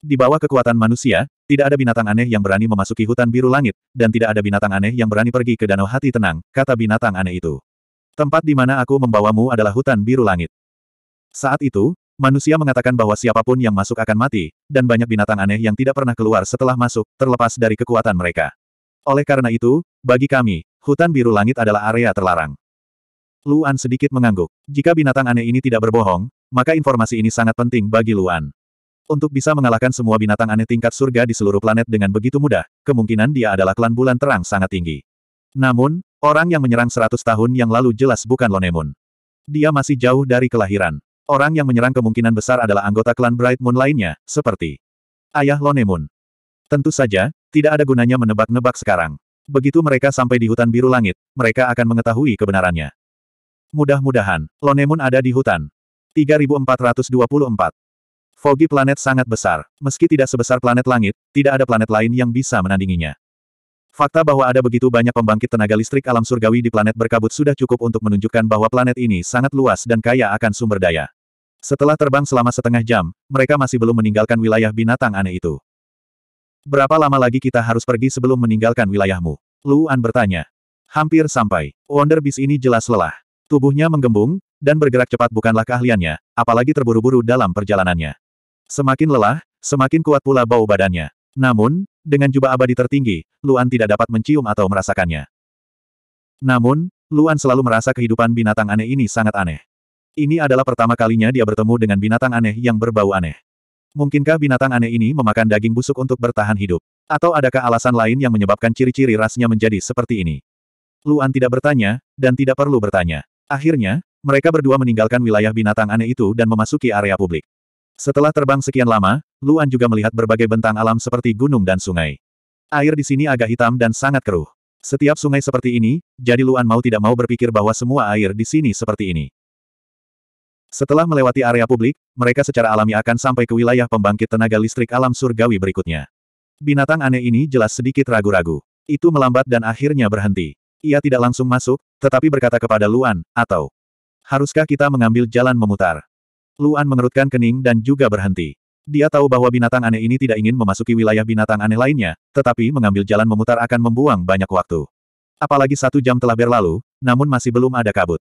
Di bawah kekuatan manusia, tidak ada binatang aneh yang berani memasuki hutan biru langit, dan tidak ada binatang aneh yang berani pergi ke danau hati tenang, kata binatang aneh itu. Tempat di mana aku membawamu adalah hutan biru langit. Saat itu, Manusia mengatakan bahwa siapapun yang masuk akan mati, dan banyak binatang aneh yang tidak pernah keluar setelah masuk, terlepas dari kekuatan mereka. Oleh karena itu, bagi kami, hutan biru langit adalah area terlarang. Luan sedikit mengangguk. Jika binatang aneh ini tidak berbohong, maka informasi ini sangat penting bagi Luan. Untuk bisa mengalahkan semua binatang aneh tingkat surga di seluruh planet dengan begitu mudah, kemungkinan dia adalah klan bulan terang sangat tinggi. Namun, orang yang menyerang 100 tahun yang lalu jelas bukan Lonemun. Dia masih jauh dari kelahiran. Orang yang menyerang kemungkinan besar adalah anggota klan Bright Moon lainnya, seperti Ayah Lonemun. Tentu saja, tidak ada gunanya menebak-nebak sekarang. Begitu mereka sampai di hutan biru langit, mereka akan mengetahui kebenarannya. Mudah-mudahan, Lonemun ada di hutan. 3424 Fogi planet sangat besar. Meski tidak sebesar planet langit, tidak ada planet lain yang bisa menandinginya. Fakta bahwa ada begitu banyak pembangkit tenaga listrik alam surgawi di planet berkabut sudah cukup untuk menunjukkan bahwa planet ini sangat luas dan kaya akan sumber daya. Setelah terbang selama setengah jam, mereka masih belum meninggalkan wilayah binatang aneh itu. Berapa lama lagi kita harus pergi sebelum meninggalkan wilayahmu? Luan bertanya. Hampir sampai. Wonder Beast ini jelas lelah. Tubuhnya menggembung, dan bergerak cepat bukanlah keahliannya, apalagi terburu-buru dalam perjalanannya. Semakin lelah, semakin kuat pula bau badannya. Namun, dengan jubah abadi tertinggi, Luan tidak dapat mencium atau merasakannya. Namun, Luan selalu merasa kehidupan binatang aneh ini sangat aneh. Ini adalah pertama kalinya dia bertemu dengan binatang aneh yang berbau aneh. Mungkinkah binatang aneh ini memakan daging busuk untuk bertahan hidup? Atau adakah alasan lain yang menyebabkan ciri-ciri rasnya menjadi seperti ini? Luan tidak bertanya, dan tidak perlu bertanya. Akhirnya, mereka berdua meninggalkan wilayah binatang aneh itu dan memasuki area publik. Setelah terbang sekian lama, Luan juga melihat berbagai bentang alam seperti gunung dan sungai. Air di sini agak hitam dan sangat keruh. Setiap sungai seperti ini, jadi Luan mau tidak mau berpikir bahwa semua air di sini seperti ini. Setelah melewati area publik, mereka secara alami akan sampai ke wilayah pembangkit tenaga listrik alam surgawi berikutnya. Binatang aneh ini jelas sedikit ragu-ragu. Itu melambat dan akhirnya berhenti. Ia tidak langsung masuk, tetapi berkata kepada Luan, atau, haruskah kita mengambil jalan memutar? Luan mengerutkan kening dan juga berhenti. Dia tahu bahwa binatang aneh ini tidak ingin memasuki wilayah binatang aneh lainnya, tetapi mengambil jalan memutar akan membuang banyak waktu. Apalagi satu jam telah berlalu, namun masih belum ada kabut.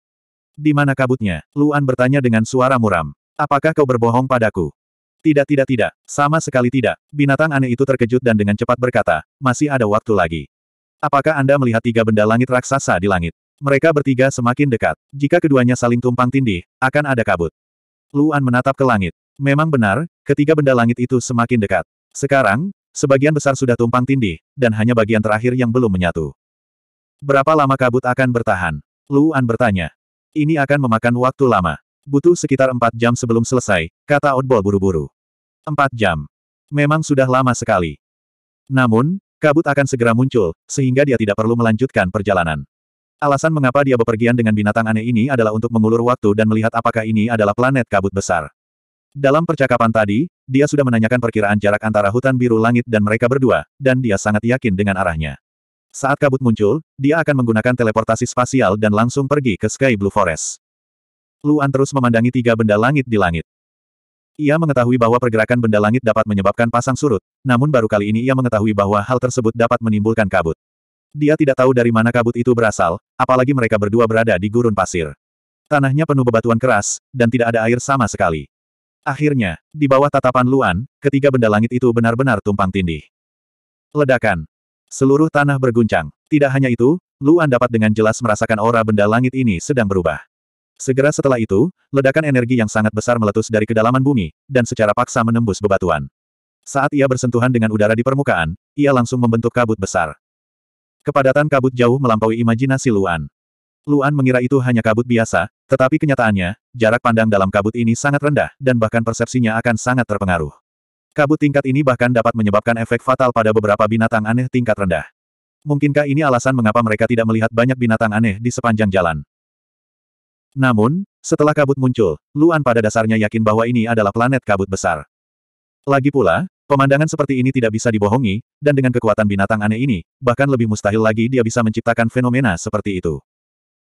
Di mana kabutnya? Luan bertanya dengan suara muram. Apakah kau berbohong padaku? Tidak tidak tidak, sama sekali tidak. Binatang aneh itu terkejut dan dengan cepat berkata, masih ada waktu lagi. Apakah Anda melihat tiga benda langit raksasa di langit? Mereka bertiga semakin dekat. Jika keduanya saling tumpang tindih, akan ada kabut. Luan menatap ke langit. Memang benar, ketiga benda langit itu semakin dekat. Sekarang, sebagian besar sudah tumpang tindih, dan hanya bagian terakhir yang belum menyatu. Berapa lama kabut akan bertahan? Luan bertanya. Ini akan memakan waktu lama. Butuh sekitar empat jam sebelum selesai, kata Odbol buru-buru. Empat jam. Memang sudah lama sekali. Namun, kabut akan segera muncul, sehingga dia tidak perlu melanjutkan perjalanan. Alasan mengapa dia bepergian dengan binatang aneh ini adalah untuk mengulur waktu dan melihat apakah ini adalah planet kabut besar. Dalam percakapan tadi, dia sudah menanyakan perkiraan jarak antara hutan biru langit dan mereka berdua, dan dia sangat yakin dengan arahnya. Saat kabut muncul, dia akan menggunakan teleportasi spasial dan langsung pergi ke Sky Blue Forest. Luan terus memandangi tiga benda langit di langit. Ia mengetahui bahwa pergerakan benda langit dapat menyebabkan pasang surut, namun baru kali ini ia mengetahui bahwa hal tersebut dapat menimbulkan kabut. Dia tidak tahu dari mana kabut itu berasal, apalagi mereka berdua berada di gurun pasir. Tanahnya penuh bebatuan keras, dan tidak ada air sama sekali. Akhirnya, di bawah tatapan Luan, ketiga benda langit itu benar-benar tumpang tindih. Ledakan. Seluruh tanah berguncang. Tidak hanya itu, Luan dapat dengan jelas merasakan aura benda langit ini sedang berubah. Segera setelah itu, ledakan energi yang sangat besar meletus dari kedalaman bumi, dan secara paksa menembus bebatuan. Saat ia bersentuhan dengan udara di permukaan, ia langsung membentuk kabut besar. Kepadatan kabut jauh melampaui imajinasi Luan. Luan mengira itu hanya kabut biasa, tetapi kenyataannya, jarak pandang dalam kabut ini sangat rendah, dan bahkan persepsinya akan sangat terpengaruh. Kabut tingkat ini bahkan dapat menyebabkan efek fatal pada beberapa binatang aneh tingkat rendah. Mungkinkah ini alasan mengapa mereka tidak melihat banyak binatang aneh di sepanjang jalan? Namun, setelah kabut muncul, Luan pada dasarnya yakin bahwa ini adalah planet kabut besar. Lagi pula, Pemandangan seperti ini tidak bisa dibohongi, dan dengan kekuatan binatang aneh ini, bahkan lebih mustahil lagi dia bisa menciptakan fenomena seperti itu.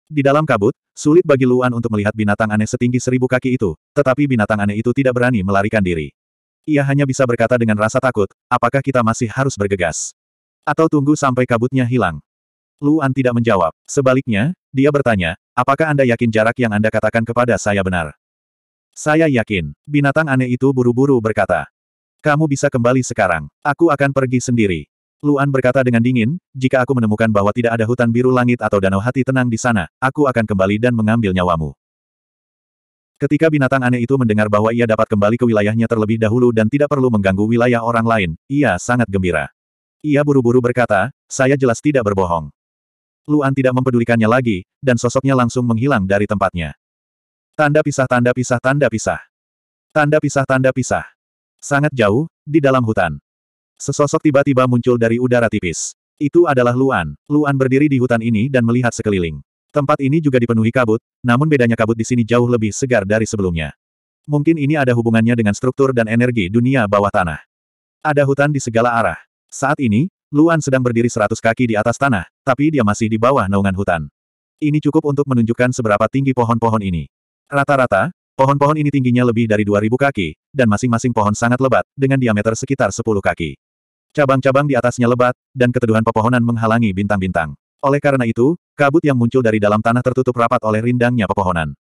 Di dalam kabut, sulit bagi Luan untuk melihat binatang aneh setinggi seribu kaki itu, tetapi binatang aneh itu tidak berani melarikan diri. Ia hanya bisa berkata dengan rasa takut, apakah kita masih harus bergegas? Atau tunggu sampai kabutnya hilang? Luan tidak menjawab. Sebaliknya, dia bertanya, apakah Anda yakin jarak yang Anda katakan kepada saya benar? Saya yakin, binatang aneh itu buru-buru berkata. Kamu bisa kembali sekarang. Aku akan pergi sendiri. Luan berkata dengan dingin, jika aku menemukan bahwa tidak ada hutan biru langit atau danau hati tenang di sana, aku akan kembali dan mengambil nyawamu. Ketika binatang aneh itu mendengar bahwa ia dapat kembali ke wilayahnya terlebih dahulu dan tidak perlu mengganggu wilayah orang lain, ia sangat gembira. Ia buru-buru berkata, saya jelas tidak berbohong. Luan tidak mempedulikannya lagi, dan sosoknya langsung menghilang dari tempatnya. Tanda pisah tanda pisah tanda pisah. Tanda pisah tanda pisah. Sangat jauh, di dalam hutan. Sesosok tiba-tiba muncul dari udara tipis. Itu adalah Luan. Luan berdiri di hutan ini dan melihat sekeliling. Tempat ini juga dipenuhi kabut, namun bedanya kabut di sini jauh lebih segar dari sebelumnya. Mungkin ini ada hubungannya dengan struktur dan energi dunia bawah tanah. Ada hutan di segala arah. Saat ini, Luan sedang berdiri seratus kaki di atas tanah, tapi dia masih di bawah naungan hutan. Ini cukup untuk menunjukkan seberapa tinggi pohon-pohon ini. Rata-rata, Pohon-pohon ini tingginya lebih dari 2.000 kaki, dan masing-masing pohon sangat lebat, dengan diameter sekitar 10 kaki. Cabang-cabang di atasnya lebat, dan keteduhan pepohonan menghalangi bintang-bintang. Oleh karena itu, kabut yang muncul dari dalam tanah tertutup rapat oleh rindangnya pepohonan.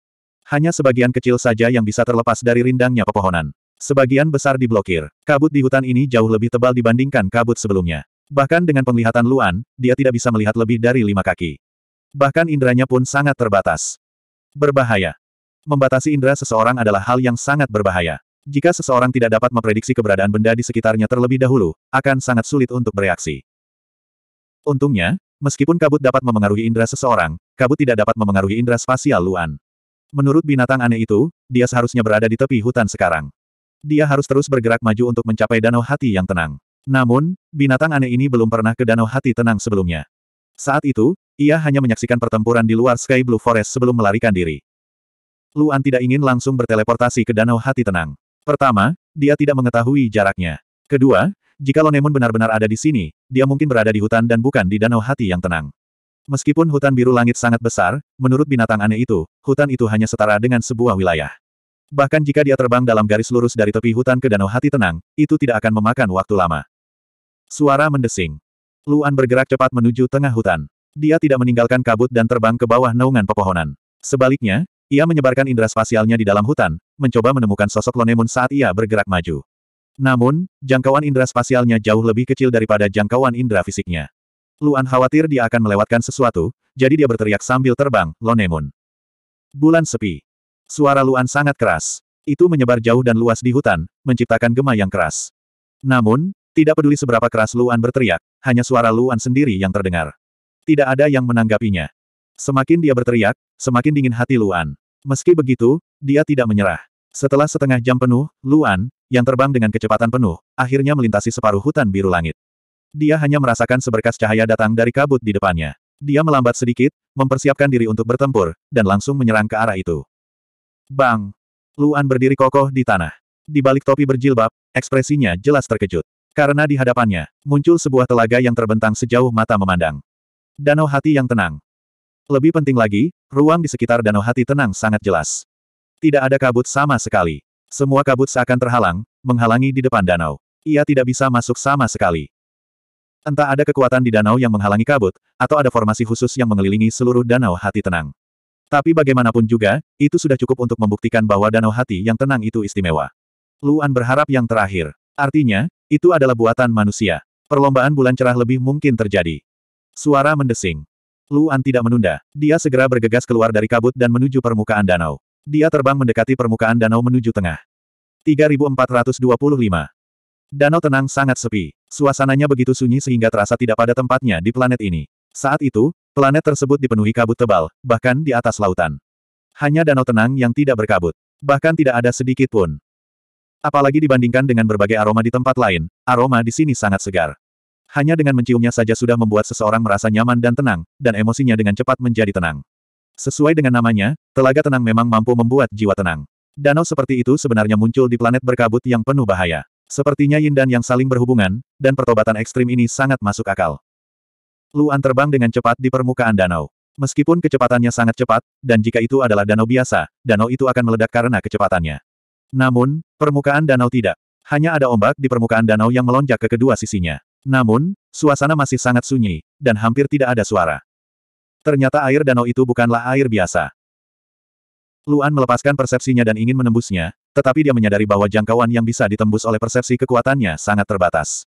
Hanya sebagian kecil saja yang bisa terlepas dari rindangnya pepohonan. Sebagian besar diblokir. Kabut di hutan ini jauh lebih tebal dibandingkan kabut sebelumnya. Bahkan dengan penglihatan Luan, dia tidak bisa melihat lebih dari lima kaki. Bahkan inderanya pun sangat terbatas. Berbahaya. Membatasi indera seseorang adalah hal yang sangat berbahaya. Jika seseorang tidak dapat memprediksi keberadaan benda di sekitarnya terlebih dahulu, akan sangat sulit untuk bereaksi. Untungnya, meskipun kabut dapat memengaruhi indera seseorang, kabut tidak dapat memengaruhi indera spasial Luan. Menurut binatang aneh itu, dia seharusnya berada di tepi hutan sekarang. Dia harus terus bergerak maju untuk mencapai danau hati yang tenang. Namun, binatang aneh ini belum pernah ke danau hati tenang sebelumnya. Saat itu, ia hanya menyaksikan pertempuran di luar Sky Blue Forest sebelum melarikan diri. Luan tidak ingin langsung berteleportasi ke danau hati tenang. Pertama, dia tidak mengetahui jaraknya. Kedua, jika Lonemon benar-benar ada di sini, dia mungkin berada di hutan dan bukan di danau hati yang tenang. Meskipun hutan biru langit sangat besar, menurut binatang aneh itu, hutan itu hanya setara dengan sebuah wilayah. Bahkan jika dia terbang dalam garis lurus dari tepi hutan ke danau hati tenang, itu tidak akan memakan waktu lama. Suara mendesing. Luan bergerak cepat menuju tengah hutan. Dia tidak meninggalkan kabut dan terbang ke bawah naungan pepohonan. Sebaliknya, ia menyebarkan indera spasialnya di dalam hutan, mencoba menemukan sosok Lonemun saat ia bergerak maju. Namun, jangkauan indera spasialnya jauh lebih kecil daripada jangkauan indera fisiknya. Luan khawatir dia akan melewatkan sesuatu, jadi dia berteriak sambil terbang, Lonemun. Bulan sepi. Suara Luan sangat keras. Itu menyebar jauh dan luas di hutan, menciptakan gema yang keras. Namun, tidak peduli seberapa keras Luan berteriak, hanya suara Luan sendiri yang terdengar. Tidak ada yang menanggapinya. Semakin dia berteriak, semakin dingin hati Luan. Meski begitu, dia tidak menyerah. Setelah setengah jam penuh, Luan, yang terbang dengan kecepatan penuh, akhirnya melintasi separuh hutan biru langit. Dia hanya merasakan seberkas cahaya datang dari kabut di depannya. Dia melambat sedikit, mempersiapkan diri untuk bertempur, dan langsung menyerang ke arah itu. Bang! Luan berdiri kokoh di tanah. Di balik topi berjilbab, ekspresinya jelas terkejut. Karena di hadapannya, muncul sebuah telaga yang terbentang sejauh mata memandang. Danau hati yang tenang, lebih penting lagi, ruang di sekitar danau hati tenang sangat jelas. Tidak ada kabut sama sekali. Semua kabut seakan terhalang, menghalangi di depan danau. Ia tidak bisa masuk sama sekali. Entah ada kekuatan di danau yang menghalangi kabut, atau ada formasi khusus yang mengelilingi seluruh danau hati tenang. Tapi bagaimanapun juga, itu sudah cukup untuk membuktikan bahwa danau hati yang tenang itu istimewa. Luan berharap yang terakhir. Artinya, itu adalah buatan manusia. Perlombaan bulan cerah lebih mungkin terjadi. Suara mendesing. Luan tidak menunda. Dia segera bergegas keluar dari kabut dan menuju permukaan danau. Dia terbang mendekati permukaan danau menuju tengah. 3425. Danau tenang sangat sepi. Suasananya begitu sunyi sehingga terasa tidak pada tempatnya di planet ini. Saat itu, planet tersebut dipenuhi kabut tebal, bahkan di atas lautan. Hanya danau tenang yang tidak berkabut. Bahkan tidak ada sedikit pun. Apalagi dibandingkan dengan berbagai aroma di tempat lain, aroma di sini sangat segar. Hanya dengan menciumnya saja sudah membuat seseorang merasa nyaman dan tenang, dan emosinya dengan cepat menjadi tenang. Sesuai dengan namanya, telaga tenang memang mampu membuat jiwa tenang. Danau seperti itu sebenarnya muncul di planet berkabut yang penuh bahaya. Sepertinya yin dan yang saling berhubungan, dan pertobatan ekstrim ini sangat masuk akal. Luan terbang dengan cepat di permukaan danau. Meskipun kecepatannya sangat cepat, dan jika itu adalah danau biasa, danau itu akan meledak karena kecepatannya. Namun, permukaan danau tidak. Hanya ada ombak di permukaan danau yang melonjak ke kedua sisinya. Namun, suasana masih sangat sunyi, dan hampir tidak ada suara. Ternyata air danau itu bukanlah air biasa. Luan melepaskan persepsinya dan ingin menembusnya, tetapi dia menyadari bahwa jangkauan yang bisa ditembus oleh persepsi kekuatannya sangat terbatas.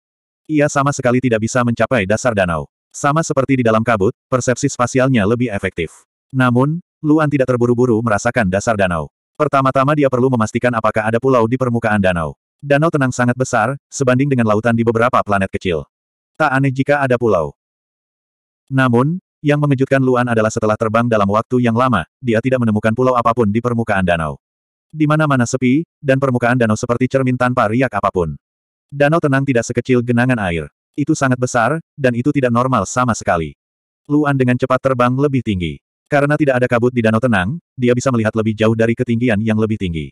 Ia sama sekali tidak bisa mencapai dasar danau. Sama seperti di dalam kabut, persepsi spasialnya lebih efektif. Namun, Luan tidak terburu-buru merasakan dasar danau. Pertama-tama dia perlu memastikan apakah ada pulau di permukaan danau. Danau tenang sangat besar, sebanding dengan lautan di beberapa planet kecil. Tak aneh jika ada pulau. Namun, yang mengejutkan Luan adalah setelah terbang dalam waktu yang lama, dia tidak menemukan pulau apapun di permukaan danau. Di mana-mana sepi, dan permukaan danau seperti cermin tanpa riak apapun. Danau tenang tidak sekecil genangan air. Itu sangat besar, dan itu tidak normal sama sekali. Luan dengan cepat terbang lebih tinggi. Karena tidak ada kabut di danau tenang, dia bisa melihat lebih jauh dari ketinggian yang lebih tinggi.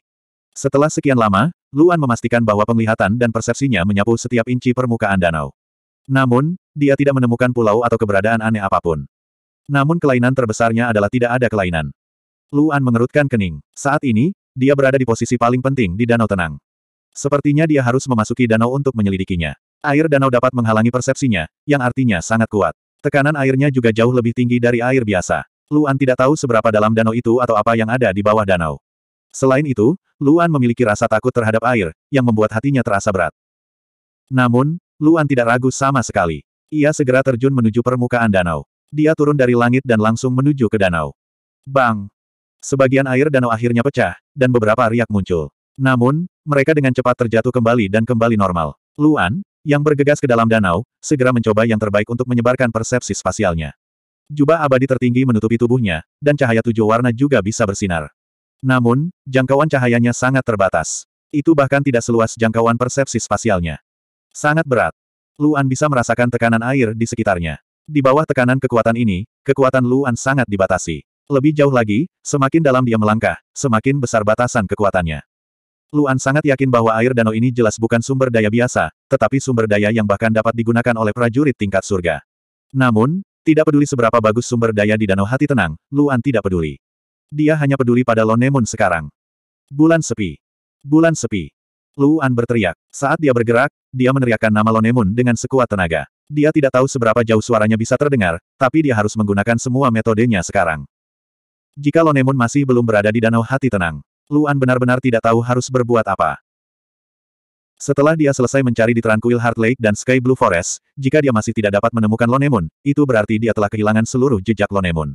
Setelah sekian lama, Luan memastikan bahwa penglihatan dan persepsinya menyapu setiap inci permukaan danau. Namun, dia tidak menemukan pulau atau keberadaan aneh apapun. Namun kelainan terbesarnya adalah tidak ada kelainan. Luan mengerutkan kening. Saat ini, dia berada di posisi paling penting di danau tenang. Sepertinya dia harus memasuki danau untuk menyelidikinya. Air danau dapat menghalangi persepsinya, yang artinya sangat kuat. Tekanan airnya juga jauh lebih tinggi dari air biasa. Luan tidak tahu seberapa dalam danau itu atau apa yang ada di bawah danau. Selain itu, Luan memiliki rasa takut terhadap air, yang membuat hatinya terasa berat. Namun, Luan tidak ragu sama sekali. Ia segera terjun menuju permukaan danau. Dia turun dari langit dan langsung menuju ke danau. Bang! Sebagian air danau akhirnya pecah, dan beberapa riak muncul. Namun, mereka dengan cepat terjatuh kembali dan kembali normal. Luan, yang bergegas ke dalam danau, segera mencoba yang terbaik untuk menyebarkan persepsi spasialnya. Jubah abadi tertinggi menutupi tubuhnya, dan cahaya tujuh warna juga bisa bersinar. Namun, jangkauan cahayanya sangat terbatas. Itu bahkan tidak seluas jangkauan persepsi spasialnya. Sangat berat. Luan bisa merasakan tekanan air di sekitarnya. Di bawah tekanan kekuatan ini, kekuatan Luan sangat dibatasi. Lebih jauh lagi, semakin dalam dia melangkah, semakin besar batasan kekuatannya. Luan sangat yakin bahwa air danau ini jelas bukan sumber daya biasa, tetapi sumber daya yang bahkan dapat digunakan oleh prajurit tingkat surga. Namun, tidak peduli seberapa bagus sumber daya di danau hati tenang, Luan tidak peduli. Dia hanya peduli pada Lonemun sekarang. Bulan sepi. Bulan sepi. Luan berteriak. Saat dia bergerak, dia meneriakkan nama Lonemun dengan sekuat tenaga. Dia tidak tahu seberapa jauh suaranya bisa terdengar, tapi dia harus menggunakan semua metodenya sekarang. Jika Lonemun masih belum berada di danau hati tenang, Luan benar-benar tidak tahu harus berbuat apa. Setelah dia selesai mencari di Tranquil Heart Lake dan Sky Blue Forest, jika dia masih tidak dapat menemukan Lonemun, itu berarti dia telah kehilangan seluruh jejak Lonemun.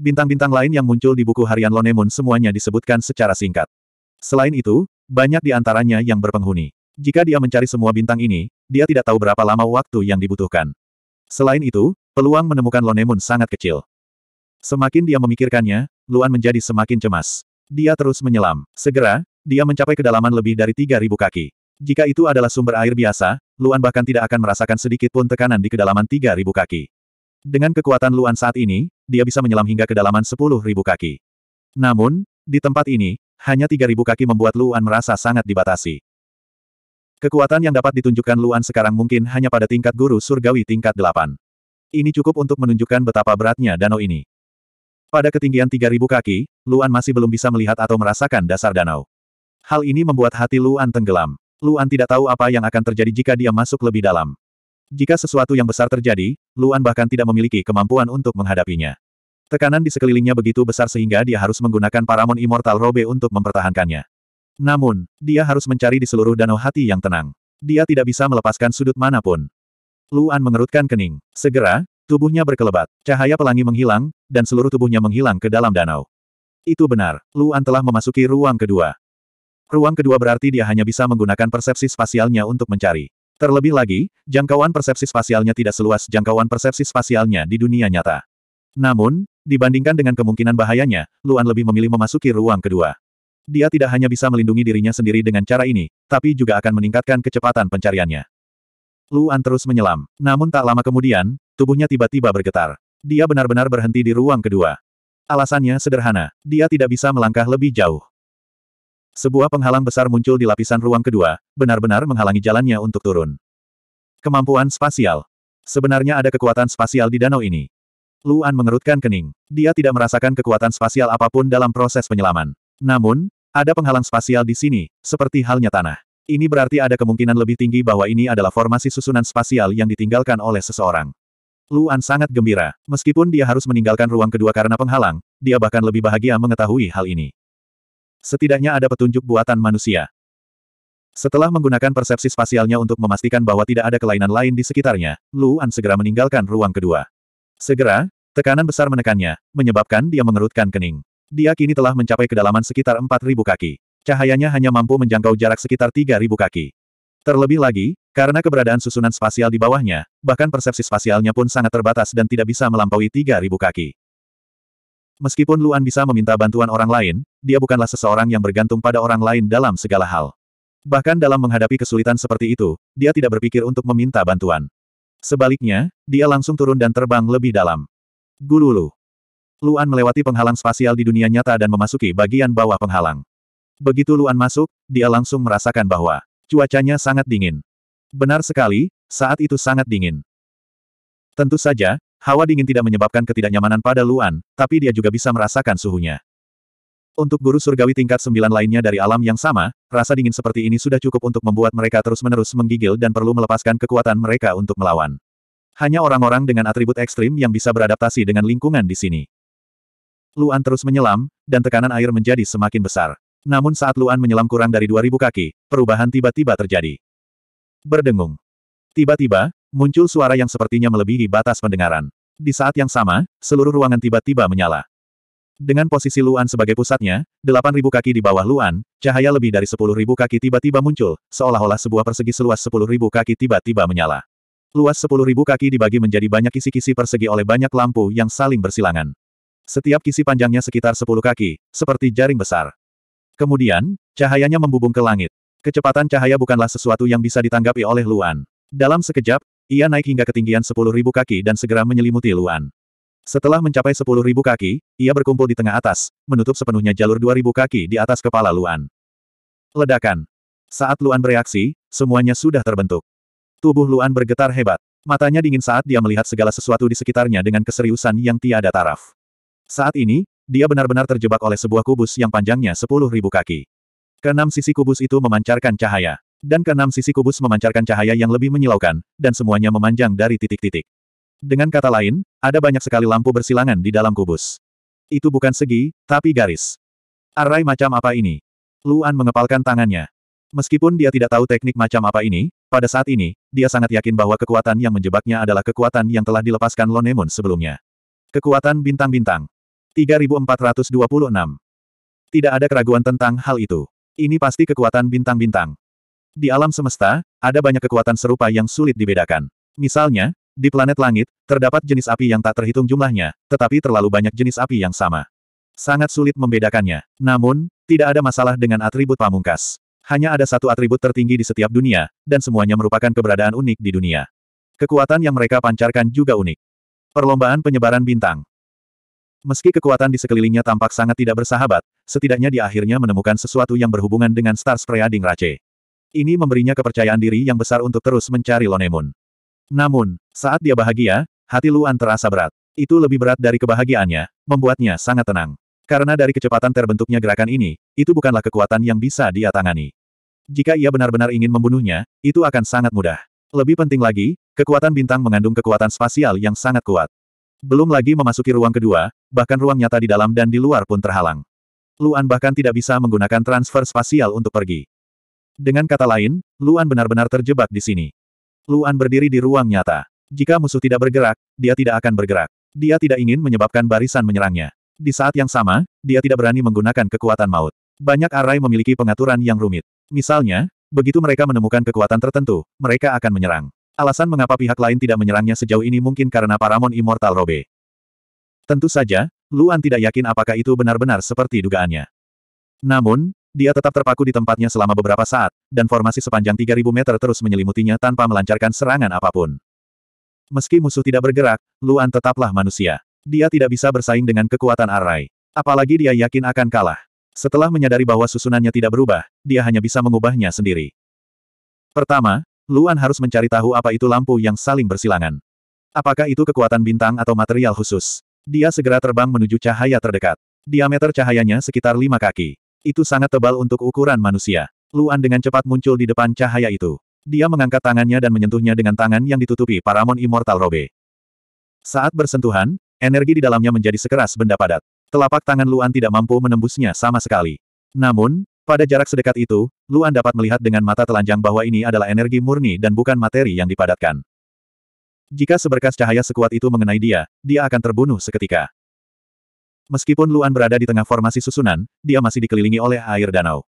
Bintang-bintang lain yang muncul di buku harian Lonemun semuanya disebutkan secara singkat. Selain itu, banyak di antaranya yang berpenghuni. Jika dia mencari semua bintang ini, dia tidak tahu berapa lama waktu yang dibutuhkan. Selain itu, peluang menemukan Lonemun sangat kecil. Semakin dia memikirkannya, Luan menjadi semakin cemas. Dia terus menyelam. Segera, dia mencapai kedalaman lebih dari 3.000 kaki. Jika itu adalah sumber air biasa, Luan bahkan tidak akan merasakan sedikit pun tekanan di kedalaman 3.000 kaki. Dengan kekuatan Luan saat ini, dia bisa menyelam hingga kedalaman sepuluh ribu kaki. Namun, di tempat ini, hanya tiga ribu kaki membuat Luan merasa sangat dibatasi. Kekuatan yang dapat ditunjukkan Luan sekarang mungkin hanya pada tingkat guru surgawi tingkat delapan. Ini cukup untuk menunjukkan betapa beratnya danau ini. Pada ketinggian tiga ribu kaki, Luan masih belum bisa melihat atau merasakan dasar danau. Hal ini membuat hati Luan tenggelam. Luan tidak tahu apa yang akan terjadi jika dia masuk lebih dalam. Jika sesuatu yang besar terjadi, Luan bahkan tidak memiliki kemampuan untuk menghadapinya. Tekanan di sekelilingnya begitu besar sehingga dia harus menggunakan Paramon Immortal Robe untuk mempertahankannya. Namun, dia harus mencari di seluruh danau hati yang tenang. Dia tidak bisa melepaskan sudut manapun. Luan mengerutkan kening. Segera, tubuhnya berkelebat. Cahaya pelangi menghilang, dan seluruh tubuhnya menghilang ke dalam danau. Itu benar, Luan telah memasuki ruang kedua. Ruang kedua berarti dia hanya bisa menggunakan persepsi spasialnya untuk mencari. Terlebih lagi, jangkauan persepsi spasialnya tidak seluas jangkauan persepsi spasialnya di dunia nyata. Namun, dibandingkan dengan kemungkinan bahayanya, Luan lebih memilih memasuki ruang kedua. Dia tidak hanya bisa melindungi dirinya sendiri dengan cara ini, tapi juga akan meningkatkan kecepatan pencariannya. Luan terus menyelam. Namun tak lama kemudian, tubuhnya tiba-tiba bergetar. Dia benar-benar berhenti di ruang kedua. Alasannya sederhana, dia tidak bisa melangkah lebih jauh. Sebuah penghalang besar muncul di lapisan ruang kedua, benar-benar menghalangi jalannya untuk turun. Kemampuan spasial. Sebenarnya ada kekuatan spasial di danau ini. Luan mengerutkan kening. Dia tidak merasakan kekuatan spasial apapun dalam proses penyelaman. Namun, ada penghalang spasial di sini, seperti halnya tanah. Ini berarti ada kemungkinan lebih tinggi bahwa ini adalah formasi susunan spasial yang ditinggalkan oleh seseorang. Luan sangat gembira. Meskipun dia harus meninggalkan ruang kedua karena penghalang, dia bahkan lebih bahagia mengetahui hal ini. Setidaknya ada petunjuk buatan manusia. Setelah menggunakan persepsi spasialnya untuk memastikan bahwa tidak ada kelainan lain di sekitarnya, Luan segera meninggalkan ruang kedua. Segera, tekanan besar menekannya, menyebabkan dia mengerutkan kening. Dia kini telah mencapai kedalaman sekitar 4.000 kaki. Cahayanya hanya mampu menjangkau jarak sekitar 3.000 kaki. Terlebih lagi, karena keberadaan susunan spasial di bawahnya, bahkan persepsi spasialnya pun sangat terbatas dan tidak bisa melampaui 3.000 kaki. Meskipun Luan bisa meminta bantuan orang lain, dia bukanlah seseorang yang bergantung pada orang lain dalam segala hal. Bahkan dalam menghadapi kesulitan seperti itu, dia tidak berpikir untuk meminta bantuan. Sebaliknya, dia langsung turun dan terbang lebih dalam. Gululu. Luan melewati penghalang spasial di dunia nyata dan memasuki bagian bawah penghalang. Begitu Luan masuk, dia langsung merasakan bahwa cuacanya sangat dingin. Benar sekali, saat itu sangat dingin. Tentu saja, hawa dingin tidak menyebabkan ketidaknyamanan pada Luan, tapi dia juga bisa merasakan suhunya. Untuk guru surgawi tingkat sembilan lainnya dari alam yang sama, rasa dingin seperti ini sudah cukup untuk membuat mereka terus-menerus menggigil dan perlu melepaskan kekuatan mereka untuk melawan. Hanya orang-orang dengan atribut ekstrim yang bisa beradaptasi dengan lingkungan di sini. Luan terus menyelam, dan tekanan air menjadi semakin besar. Namun saat Luan menyelam kurang dari 2000 kaki, perubahan tiba-tiba terjadi. Berdengung. Tiba-tiba, muncul suara yang sepertinya melebihi batas pendengaran. Di saat yang sama, seluruh ruangan tiba-tiba menyala. Dengan posisi Luan sebagai pusatnya, 8.000 kaki di bawah Luan, cahaya lebih dari 10.000 kaki tiba-tiba muncul, seolah-olah sebuah persegi seluas 10.000 kaki tiba-tiba menyala. Luas 10.000 kaki dibagi menjadi banyak kisi-kisi persegi oleh banyak lampu yang saling bersilangan. Setiap kisi panjangnya sekitar 10 kaki, seperti jaring besar. Kemudian, cahayanya membubung ke langit. Kecepatan cahaya bukanlah sesuatu yang bisa ditanggapi oleh Luan. Dalam sekejap, ia naik hingga ketinggian 10.000 kaki dan segera menyelimuti Luan. Setelah mencapai sepuluh ribu kaki, ia berkumpul di tengah atas, menutup sepenuhnya jalur dua ribu kaki di atas kepala Luan. Ledakan. Saat Luan bereaksi, semuanya sudah terbentuk. Tubuh Luan bergetar hebat. Matanya dingin saat dia melihat segala sesuatu di sekitarnya dengan keseriusan yang tiada taraf. Saat ini, dia benar-benar terjebak oleh sebuah kubus yang panjangnya sepuluh ribu kaki. Keenam sisi kubus itu memancarkan cahaya. Dan keenam sisi kubus memancarkan cahaya yang lebih menyilaukan, dan semuanya memanjang dari titik-titik. Dengan kata lain, ada banyak sekali lampu bersilangan di dalam kubus. Itu bukan segi, tapi garis. Array macam apa ini? Luan mengepalkan tangannya. Meskipun dia tidak tahu teknik macam apa ini, pada saat ini, dia sangat yakin bahwa kekuatan yang menjebaknya adalah kekuatan yang telah dilepaskan Lonemun sebelumnya. Kekuatan bintang-bintang. 3426. Tidak ada keraguan tentang hal itu. Ini pasti kekuatan bintang-bintang. Di alam semesta, ada banyak kekuatan serupa yang sulit dibedakan. Misalnya, di planet langit, terdapat jenis api yang tak terhitung jumlahnya, tetapi terlalu banyak jenis api yang sama. Sangat sulit membedakannya. Namun, tidak ada masalah dengan atribut pamungkas. Hanya ada satu atribut tertinggi di setiap dunia, dan semuanya merupakan keberadaan unik di dunia. Kekuatan yang mereka pancarkan juga unik. Perlombaan penyebaran bintang. Meski kekuatan di sekelilingnya tampak sangat tidak bersahabat, setidaknya dia akhirnya menemukan sesuatu yang berhubungan dengan Star Spreading Rache. Ini memberinya kepercayaan diri yang besar untuk terus mencari Lonemon. Namun, saat dia bahagia, hati Luan terasa berat. Itu lebih berat dari kebahagiaannya, membuatnya sangat tenang. Karena dari kecepatan terbentuknya gerakan ini, itu bukanlah kekuatan yang bisa dia tangani. Jika ia benar-benar ingin membunuhnya, itu akan sangat mudah. Lebih penting lagi, kekuatan bintang mengandung kekuatan spasial yang sangat kuat. Belum lagi memasuki ruang kedua, bahkan ruang nyata di dalam dan di luar pun terhalang. Luan bahkan tidak bisa menggunakan transfer spasial untuk pergi. Dengan kata lain, Luan benar-benar terjebak di sini. Luan berdiri di ruang nyata. Jika musuh tidak bergerak, dia tidak akan bergerak. Dia tidak ingin menyebabkan barisan menyerangnya. Di saat yang sama, dia tidak berani menggunakan kekuatan maut. Banyak arai memiliki pengaturan yang rumit. Misalnya, begitu mereka menemukan kekuatan tertentu, mereka akan menyerang. Alasan mengapa pihak lain tidak menyerangnya sejauh ini mungkin karena Paramon Immortal Robe. Tentu saja, Luan tidak yakin apakah itu benar-benar seperti dugaannya. Namun, dia tetap terpaku di tempatnya selama beberapa saat, dan formasi sepanjang 3000 meter terus menyelimutinya tanpa melancarkan serangan apapun. Meski musuh tidak bergerak, Luan tetaplah manusia. Dia tidak bisa bersaing dengan kekuatan Arai. Apalagi dia yakin akan kalah. Setelah menyadari bahwa susunannya tidak berubah, dia hanya bisa mengubahnya sendiri. Pertama, Luan harus mencari tahu apa itu lampu yang saling bersilangan. Apakah itu kekuatan bintang atau material khusus? Dia segera terbang menuju cahaya terdekat. Diameter cahayanya sekitar lima kaki. Itu sangat tebal untuk ukuran manusia. Luan dengan cepat muncul di depan cahaya itu. Dia mengangkat tangannya dan menyentuhnya dengan tangan yang ditutupi paramon immortal robe. Saat bersentuhan, energi di dalamnya menjadi sekeras benda padat. Telapak tangan Luan tidak mampu menembusnya sama sekali. Namun, pada jarak sedekat itu, Luan dapat melihat dengan mata telanjang bahwa ini adalah energi murni dan bukan materi yang dipadatkan. Jika seberkas cahaya sekuat itu mengenai dia, dia akan terbunuh seketika. Meskipun Luan berada di tengah formasi susunan, dia masih dikelilingi oleh air danau.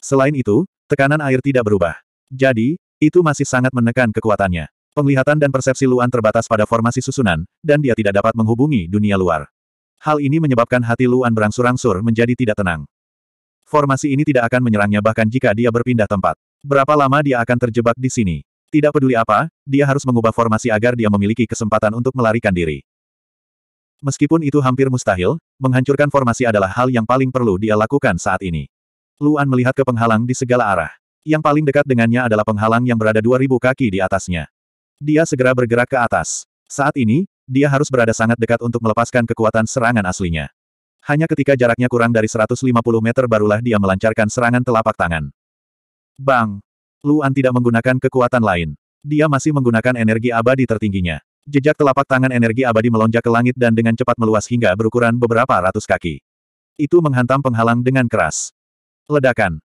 Selain itu, tekanan air tidak berubah. Jadi, itu masih sangat menekan kekuatannya. Penglihatan dan persepsi Luan terbatas pada formasi susunan, dan dia tidak dapat menghubungi dunia luar. Hal ini menyebabkan hati Luan berangsur-angsur menjadi tidak tenang. Formasi ini tidak akan menyerangnya bahkan jika dia berpindah tempat. Berapa lama dia akan terjebak di sini? Tidak peduli apa, dia harus mengubah formasi agar dia memiliki kesempatan untuk melarikan diri. Meskipun itu hampir mustahil, menghancurkan formasi adalah hal yang paling perlu dia lakukan saat ini. Luan melihat ke penghalang di segala arah. Yang paling dekat dengannya adalah penghalang yang berada 2000 kaki di atasnya. Dia segera bergerak ke atas. Saat ini, dia harus berada sangat dekat untuk melepaskan kekuatan serangan aslinya. Hanya ketika jaraknya kurang dari 150 meter barulah dia melancarkan serangan telapak tangan. Bang! Luan tidak menggunakan kekuatan lain. Dia masih menggunakan energi abadi tertingginya. Jejak telapak tangan energi abadi melonjak ke langit dan dengan cepat meluas hingga berukuran beberapa ratus kaki. Itu menghantam penghalang dengan keras. Ledakan.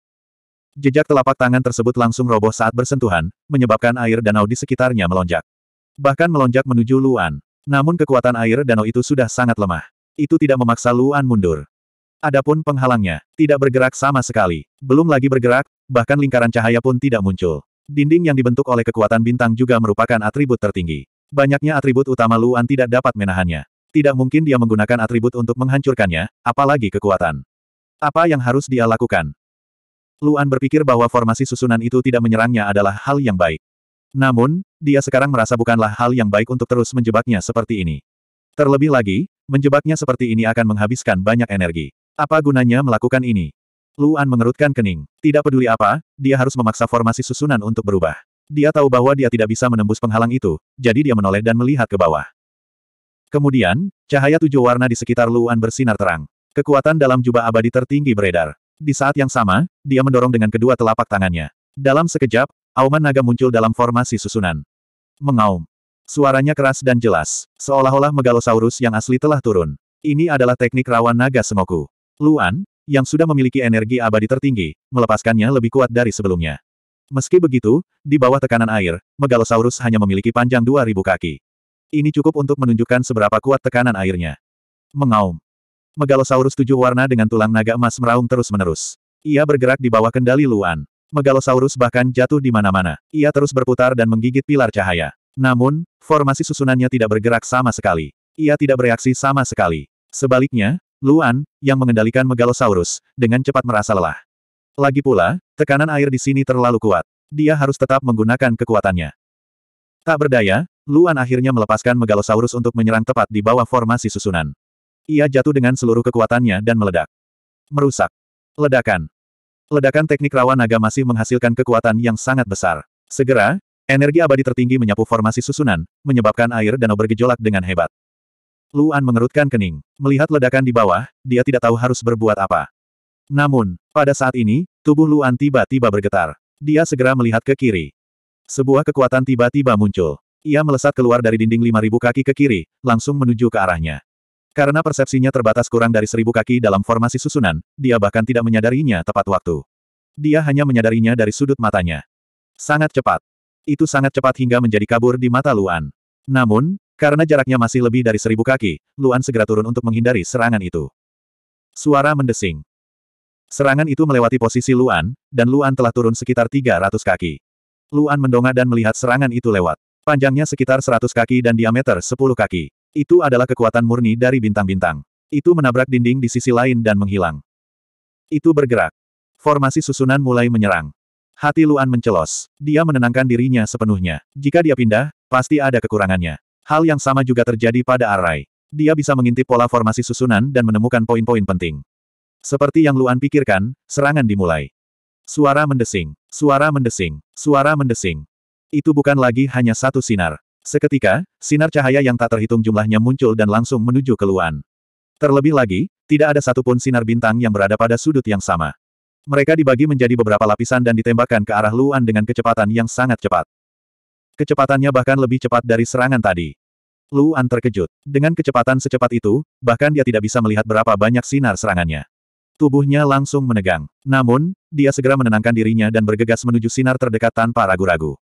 Jejak telapak tangan tersebut langsung roboh saat bersentuhan, menyebabkan air danau di sekitarnya melonjak. Bahkan melonjak menuju Luan. Namun kekuatan air danau itu sudah sangat lemah. Itu tidak memaksa Luan mundur. Adapun penghalangnya, tidak bergerak sama sekali. Belum lagi bergerak, bahkan lingkaran cahaya pun tidak muncul. Dinding yang dibentuk oleh kekuatan bintang juga merupakan atribut tertinggi. Banyaknya atribut utama Luan tidak dapat menahannya. Tidak mungkin dia menggunakan atribut untuk menghancurkannya, apalagi kekuatan. Apa yang harus dia lakukan? Luan berpikir bahwa formasi susunan itu tidak menyerangnya adalah hal yang baik. Namun, dia sekarang merasa bukanlah hal yang baik untuk terus menjebaknya seperti ini. Terlebih lagi, menjebaknya seperti ini akan menghabiskan banyak energi. Apa gunanya melakukan ini? Luan mengerutkan kening. Tidak peduli apa, dia harus memaksa formasi susunan untuk berubah. Dia tahu bahwa dia tidak bisa menembus penghalang itu, jadi dia menoleh dan melihat ke bawah. Kemudian, cahaya tujuh warna di sekitar Luan bersinar terang. Kekuatan dalam jubah abadi tertinggi beredar. Di saat yang sama, dia mendorong dengan kedua telapak tangannya. Dalam sekejap, auman naga muncul dalam formasi susunan. Mengaum. Suaranya keras dan jelas, seolah-olah megalosaurus yang asli telah turun. Ini adalah teknik rawan naga semoku. Luan, yang sudah memiliki energi abadi tertinggi, melepaskannya lebih kuat dari sebelumnya. Meski begitu, di bawah tekanan air, Megalosaurus hanya memiliki panjang 2.000 kaki. Ini cukup untuk menunjukkan seberapa kuat tekanan airnya. Mengaum. Megalosaurus tujuh warna dengan tulang naga emas meraung terus-menerus. Ia bergerak di bawah kendali Luan. Megalosaurus bahkan jatuh di mana-mana. Ia terus berputar dan menggigit pilar cahaya. Namun, formasi susunannya tidak bergerak sama sekali. Ia tidak bereaksi sama sekali. Sebaliknya, Luan, yang mengendalikan Megalosaurus, dengan cepat merasa lelah. Lagi pula, tekanan air di sini terlalu kuat. Dia harus tetap menggunakan kekuatannya. Tak berdaya, Luan akhirnya melepaskan Megalosaurus untuk menyerang tepat di bawah formasi susunan. Ia jatuh dengan seluruh kekuatannya dan meledak. Merusak. Ledakan. Ledakan teknik rawa naga masih menghasilkan kekuatan yang sangat besar. Segera, energi abadi tertinggi menyapu formasi susunan, menyebabkan air danau bergejolak dengan hebat. Luan mengerutkan kening. Melihat ledakan di bawah, dia tidak tahu harus berbuat apa. Namun, pada saat ini, Tubuh Luan tiba-tiba bergetar. Dia segera melihat ke kiri. Sebuah kekuatan tiba-tiba muncul. Ia melesat keluar dari dinding 5.000 kaki ke kiri, langsung menuju ke arahnya. Karena persepsinya terbatas kurang dari 1.000 kaki dalam formasi susunan, dia bahkan tidak menyadarinya tepat waktu. Dia hanya menyadarinya dari sudut matanya. Sangat cepat. Itu sangat cepat hingga menjadi kabur di mata Luan. Namun, karena jaraknya masih lebih dari 1.000 kaki, Luan segera turun untuk menghindari serangan itu. Suara mendesing. Serangan itu melewati posisi Luan, dan Luan telah turun sekitar 300 kaki. Luan mendongak dan melihat serangan itu lewat. Panjangnya sekitar 100 kaki dan diameter 10 kaki. Itu adalah kekuatan murni dari bintang-bintang. Itu menabrak dinding di sisi lain dan menghilang. Itu bergerak. Formasi susunan mulai menyerang. Hati Luan mencelos. Dia menenangkan dirinya sepenuhnya. Jika dia pindah, pasti ada kekurangannya. Hal yang sama juga terjadi pada Arai. Dia bisa mengintip pola formasi susunan dan menemukan poin-poin penting. Seperti yang Luan pikirkan, serangan dimulai. Suara mendesing, suara mendesing, suara mendesing. Itu bukan lagi hanya satu sinar. Seketika, sinar cahaya yang tak terhitung jumlahnya muncul dan langsung menuju ke Luan. Terlebih lagi, tidak ada satupun sinar bintang yang berada pada sudut yang sama. Mereka dibagi menjadi beberapa lapisan dan ditembakkan ke arah Luan dengan kecepatan yang sangat cepat. Kecepatannya bahkan lebih cepat dari serangan tadi. Luan terkejut. Dengan kecepatan secepat itu, bahkan dia tidak bisa melihat berapa banyak sinar serangannya. Tubuhnya langsung menegang. Namun, dia segera menenangkan dirinya dan bergegas menuju sinar terdekat tanpa ragu-ragu.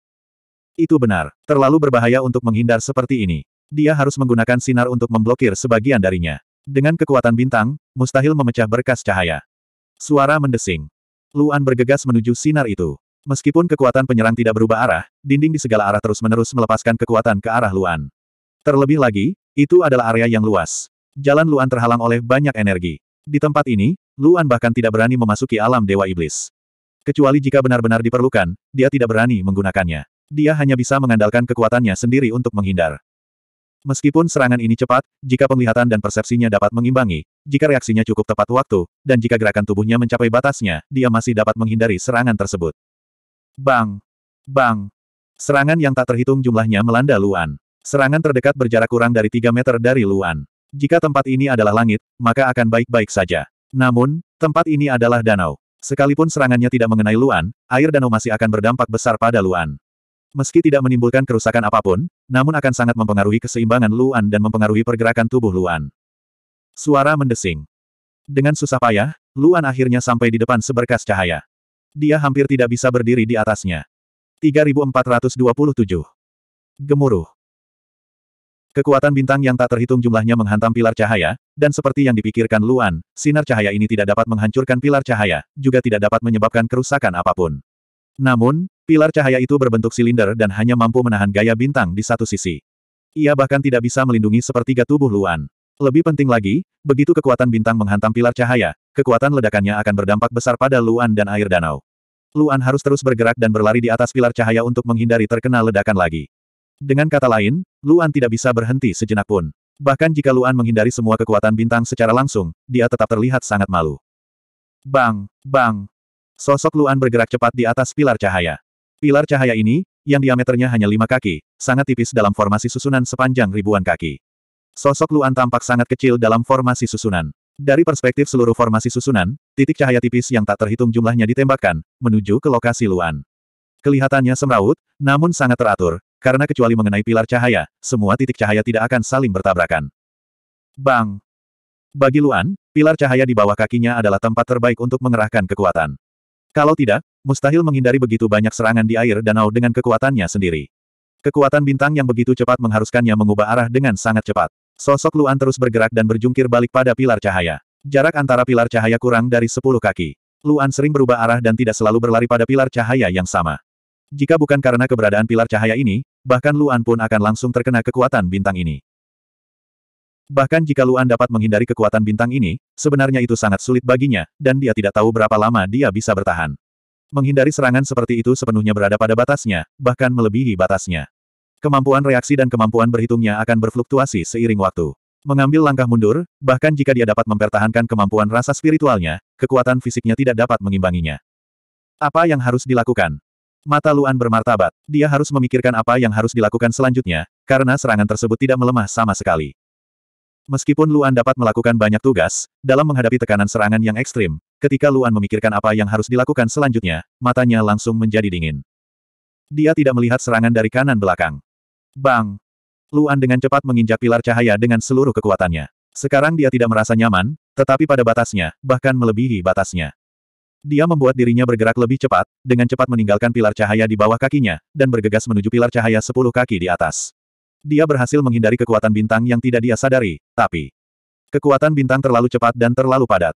Itu benar, terlalu berbahaya untuk menghindar seperti ini. Dia harus menggunakan sinar untuk memblokir sebagian darinya. Dengan kekuatan bintang, mustahil memecah berkas cahaya. Suara mendesing. Luan bergegas menuju sinar itu. Meskipun kekuatan penyerang tidak berubah arah, dinding di segala arah terus-menerus melepaskan kekuatan ke arah Luan. Terlebih lagi, itu adalah area yang luas. Jalan Luan terhalang oleh banyak energi. Di tempat ini, Luan bahkan tidak berani memasuki alam Dewa Iblis. Kecuali jika benar-benar diperlukan, dia tidak berani menggunakannya. Dia hanya bisa mengandalkan kekuatannya sendiri untuk menghindar. Meskipun serangan ini cepat, jika penglihatan dan persepsinya dapat mengimbangi, jika reaksinya cukup tepat waktu, dan jika gerakan tubuhnya mencapai batasnya, dia masih dapat menghindari serangan tersebut. Bang! Bang! Serangan yang tak terhitung jumlahnya melanda Luan. Serangan terdekat berjarak kurang dari 3 meter dari Luan. Jika tempat ini adalah langit, maka akan baik-baik saja. Namun, tempat ini adalah danau. Sekalipun serangannya tidak mengenai Luan, air danau masih akan berdampak besar pada Luan. Meski tidak menimbulkan kerusakan apapun, namun akan sangat mempengaruhi keseimbangan Luan dan mempengaruhi pergerakan tubuh Luan. Suara mendesing. Dengan susah payah, Luan akhirnya sampai di depan seberkas cahaya. Dia hampir tidak bisa berdiri di atasnya. 3427. Gemuruh. Kekuatan bintang yang tak terhitung jumlahnya menghantam pilar cahaya, dan seperti yang dipikirkan Luan, sinar cahaya ini tidak dapat menghancurkan pilar cahaya, juga tidak dapat menyebabkan kerusakan apapun. Namun, pilar cahaya itu berbentuk silinder dan hanya mampu menahan gaya bintang di satu sisi. Ia bahkan tidak bisa melindungi sepertiga tubuh Luan. Lebih penting lagi, begitu kekuatan bintang menghantam pilar cahaya, kekuatan ledakannya akan berdampak besar pada Luan dan air danau. Luan harus terus bergerak dan berlari di atas pilar cahaya untuk menghindari terkena ledakan lagi. Dengan kata lain, Luan tidak bisa berhenti sejenak pun. Bahkan jika Luan menghindari semua kekuatan bintang secara langsung, dia tetap terlihat sangat malu. Bang, bang. Sosok Luan bergerak cepat di atas pilar cahaya. Pilar cahaya ini, yang diameternya hanya lima kaki, sangat tipis dalam formasi susunan sepanjang ribuan kaki. Sosok Luan tampak sangat kecil dalam formasi susunan. Dari perspektif seluruh formasi susunan, titik cahaya tipis yang tak terhitung jumlahnya ditembakkan, menuju ke lokasi Luan. Kelihatannya semrawut, namun sangat teratur, karena kecuali mengenai pilar cahaya, semua titik cahaya tidak akan saling bertabrakan. Bang! Bagi Luan, pilar cahaya di bawah kakinya adalah tempat terbaik untuk mengerahkan kekuatan. Kalau tidak, mustahil menghindari begitu banyak serangan di air danau dengan kekuatannya sendiri. Kekuatan bintang yang begitu cepat mengharuskannya mengubah arah dengan sangat cepat. Sosok Luan terus bergerak dan berjungkir balik pada pilar cahaya. Jarak antara pilar cahaya kurang dari 10 kaki. Luan sering berubah arah dan tidak selalu berlari pada pilar cahaya yang sama. Jika bukan karena keberadaan pilar cahaya ini, bahkan Luan pun akan langsung terkena kekuatan bintang ini. Bahkan jika Luan dapat menghindari kekuatan bintang ini, sebenarnya itu sangat sulit baginya, dan dia tidak tahu berapa lama dia bisa bertahan. Menghindari serangan seperti itu sepenuhnya berada pada batasnya, bahkan melebihi batasnya. Kemampuan reaksi dan kemampuan berhitungnya akan berfluktuasi seiring waktu. Mengambil langkah mundur, bahkan jika dia dapat mempertahankan kemampuan rasa spiritualnya, kekuatan fisiknya tidak dapat mengimbanginya. Apa yang harus dilakukan? Mata Luan bermartabat. Dia harus memikirkan apa yang harus dilakukan selanjutnya, karena serangan tersebut tidak melemah sama sekali. Meskipun Luan dapat melakukan banyak tugas, dalam menghadapi tekanan serangan yang ekstrim, ketika Luan memikirkan apa yang harus dilakukan selanjutnya, matanya langsung menjadi dingin. Dia tidak melihat serangan dari kanan belakang. Bang! Luan dengan cepat menginjak pilar cahaya dengan seluruh kekuatannya. Sekarang dia tidak merasa nyaman, tetapi pada batasnya, bahkan melebihi batasnya. Dia membuat dirinya bergerak lebih cepat, dengan cepat meninggalkan pilar cahaya di bawah kakinya, dan bergegas menuju pilar cahaya sepuluh kaki di atas. Dia berhasil menghindari kekuatan bintang yang tidak dia sadari, tapi... Kekuatan bintang terlalu cepat dan terlalu padat.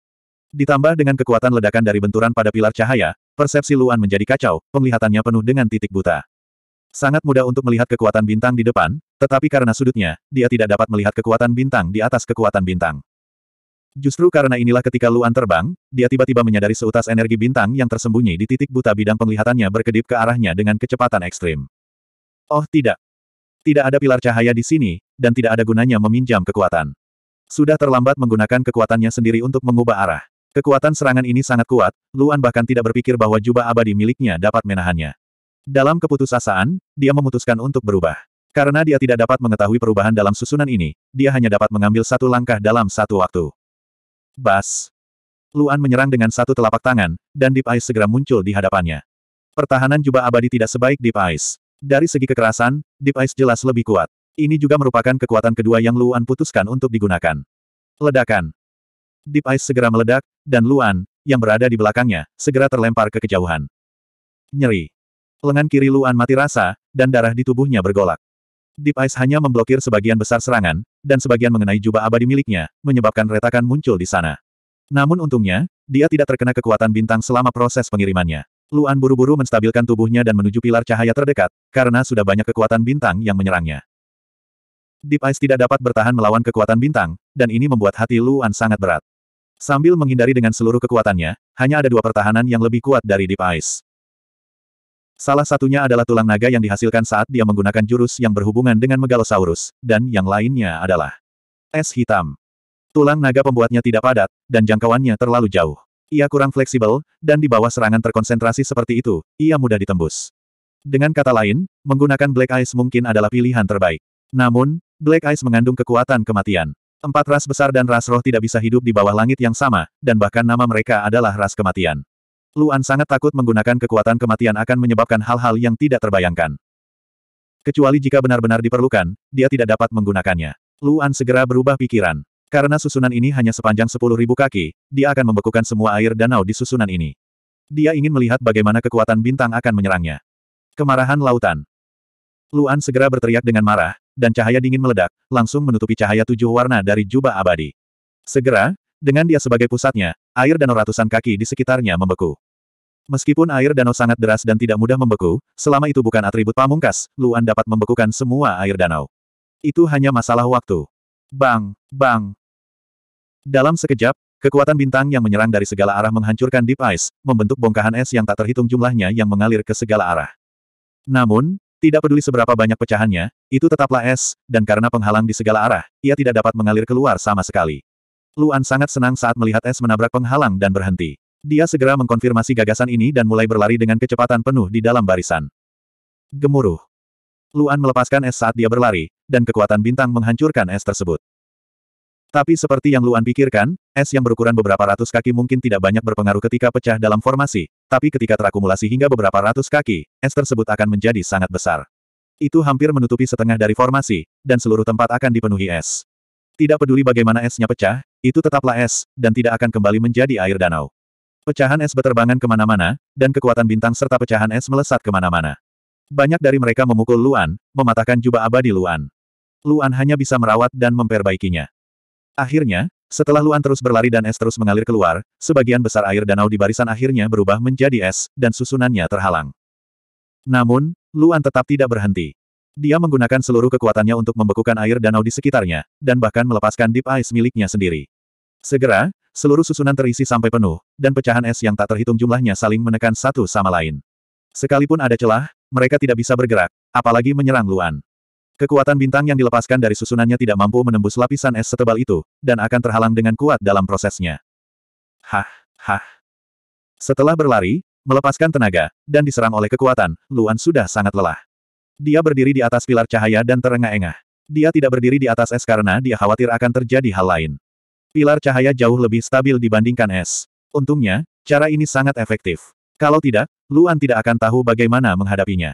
Ditambah dengan kekuatan ledakan dari benturan pada pilar cahaya, persepsi Luan menjadi kacau, penglihatannya penuh dengan titik buta. Sangat mudah untuk melihat kekuatan bintang di depan, tetapi karena sudutnya, dia tidak dapat melihat kekuatan bintang di atas kekuatan bintang. Justru karena inilah ketika Luan terbang, dia tiba-tiba menyadari seutas energi bintang yang tersembunyi di titik buta bidang penglihatannya berkedip ke arahnya dengan kecepatan ekstrim. Oh tidak. Tidak ada pilar cahaya di sini, dan tidak ada gunanya meminjam kekuatan. Sudah terlambat menggunakan kekuatannya sendiri untuk mengubah arah. Kekuatan serangan ini sangat kuat, Luan bahkan tidak berpikir bahwa jubah abadi miliknya dapat menahannya. Dalam keputusasaan, dia memutuskan untuk berubah. Karena dia tidak dapat mengetahui perubahan dalam susunan ini, dia hanya dapat mengambil satu langkah dalam satu waktu. Bas! Luan menyerang dengan satu telapak tangan, dan Deep Ice segera muncul di hadapannya. Pertahanan jubah abadi tidak sebaik Deep Ice. Dari segi kekerasan, Deep Ice jelas lebih kuat. Ini juga merupakan kekuatan kedua yang Luan putuskan untuk digunakan. Ledakan. Deep Ice segera meledak, dan Luan, yang berada di belakangnya, segera terlempar ke kejauhan. Nyeri. Lengan kiri Luan mati rasa, dan darah di tubuhnya bergolak. Deep Ice hanya memblokir sebagian besar serangan, dan sebagian mengenai jubah abadi miliknya, menyebabkan retakan muncul di sana. Namun untungnya, dia tidak terkena kekuatan bintang selama proses pengirimannya. Luan buru-buru menstabilkan tubuhnya dan menuju pilar cahaya terdekat, karena sudah banyak kekuatan bintang yang menyerangnya. Deep Ice tidak dapat bertahan melawan kekuatan bintang, dan ini membuat hati Luan sangat berat. Sambil menghindari dengan seluruh kekuatannya, hanya ada dua pertahanan yang lebih kuat dari Deep Ice. Salah satunya adalah tulang naga yang dihasilkan saat dia menggunakan jurus yang berhubungan dengan Megalosaurus, dan yang lainnya adalah es hitam. Tulang naga pembuatnya tidak padat, dan jangkauannya terlalu jauh. Ia kurang fleksibel, dan di bawah serangan terkonsentrasi seperti itu, ia mudah ditembus. Dengan kata lain, menggunakan Black Ice mungkin adalah pilihan terbaik. Namun, Black Ice mengandung kekuatan kematian. Empat ras besar dan ras roh tidak bisa hidup di bawah langit yang sama, dan bahkan nama mereka adalah ras kematian. Luan sangat takut menggunakan kekuatan kematian akan menyebabkan hal-hal yang tidak terbayangkan. Kecuali jika benar-benar diperlukan, dia tidak dapat menggunakannya. Luan segera berubah pikiran. Karena susunan ini hanya sepanjang sepuluh ribu kaki, dia akan membekukan semua air danau di susunan ini. Dia ingin melihat bagaimana kekuatan bintang akan menyerangnya. Kemarahan lautan. Luan segera berteriak dengan marah, dan cahaya dingin meledak, langsung menutupi cahaya tujuh warna dari jubah abadi. Segera, dengan dia sebagai pusatnya, air danau ratusan kaki di sekitarnya membeku. Meskipun air danau sangat deras dan tidak mudah membeku, selama itu bukan atribut pamungkas, Luan dapat membekukan semua air danau. Itu hanya masalah waktu. Bang, bang. Dalam sekejap, kekuatan bintang yang menyerang dari segala arah menghancurkan Deep Ice, membentuk bongkahan es yang tak terhitung jumlahnya yang mengalir ke segala arah. Namun, tidak peduli seberapa banyak pecahannya, itu tetaplah es, dan karena penghalang di segala arah, ia tidak dapat mengalir keluar sama sekali. Luan sangat senang saat melihat es menabrak penghalang dan berhenti. Dia segera mengkonfirmasi gagasan ini dan mulai berlari dengan kecepatan penuh di dalam barisan. Gemuruh. Luan melepaskan es saat dia berlari, dan kekuatan bintang menghancurkan es tersebut. Tapi seperti yang Luan pikirkan, es yang berukuran beberapa ratus kaki mungkin tidak banyak berpengaruh ketika pecah dalam formasi, tapi ketika terakumulasi hingga beberapa ratus kaki, es tersebut akan menjadi sangat besar. Itu hampir menutupi setengah dari formasi, dan seluruh tempat akan dipenuhi es. Tidak peduli bagaimana esnya pecah, itu tetaplah es, dan tidak akan kembali menjadi air danau. Pecahan es beterbangan kemana-mana, dan kekuatan bintang serta pecahan es melesat kemana-mana. Banyak dari mereka memukul Luan, mematahkan jubah abadi Luan. Luan hanya bisa merawat dan memperbaikinya. Akhirnya, setelah Luan terus berlari dan es terus mengalir keluar, sebagian besar air danau di barisan akhirnya berubah menjadi es, dan susunannya terhalang. Namun, Luan tetap tidak berhenti. Dia menggunakan seluruh kekuatannya untuk membekukan air danau di sekitarnya, dan bahkan melepaskan deep ice miliknya sendiri. Segera, seluruh susunan terisi sampai penuh, dan pecahan es yang tak terhitung jumlahnya saling menekan satu sama lain. Sekalipun ada celah, mereka tidak bisa bergerak, apalagi menyerang Luan. Kekuatan bintang yang dilepaskan dari susunannya tidak mampu menembus lapisan es setebal itu, dan akan terhalang dengan kuat dalam prosesnya. Hah, hah. Setelah berlari, melepaskan tenaga, dan diserang oleh kekuatan, Luan sudah sangat lelah. Dia berdiri di atas pilar cahaya dan terengah-engah. Dia tidak berdiri di atas es karena dia khawatir akan terjadi hal lain pilar cahaya jauh lebih stabil dibandingkan es. Untungnya, cara ini sangat efektif. Kalau tidak, Luan tidak akan tahu bagaimana menghadapinya.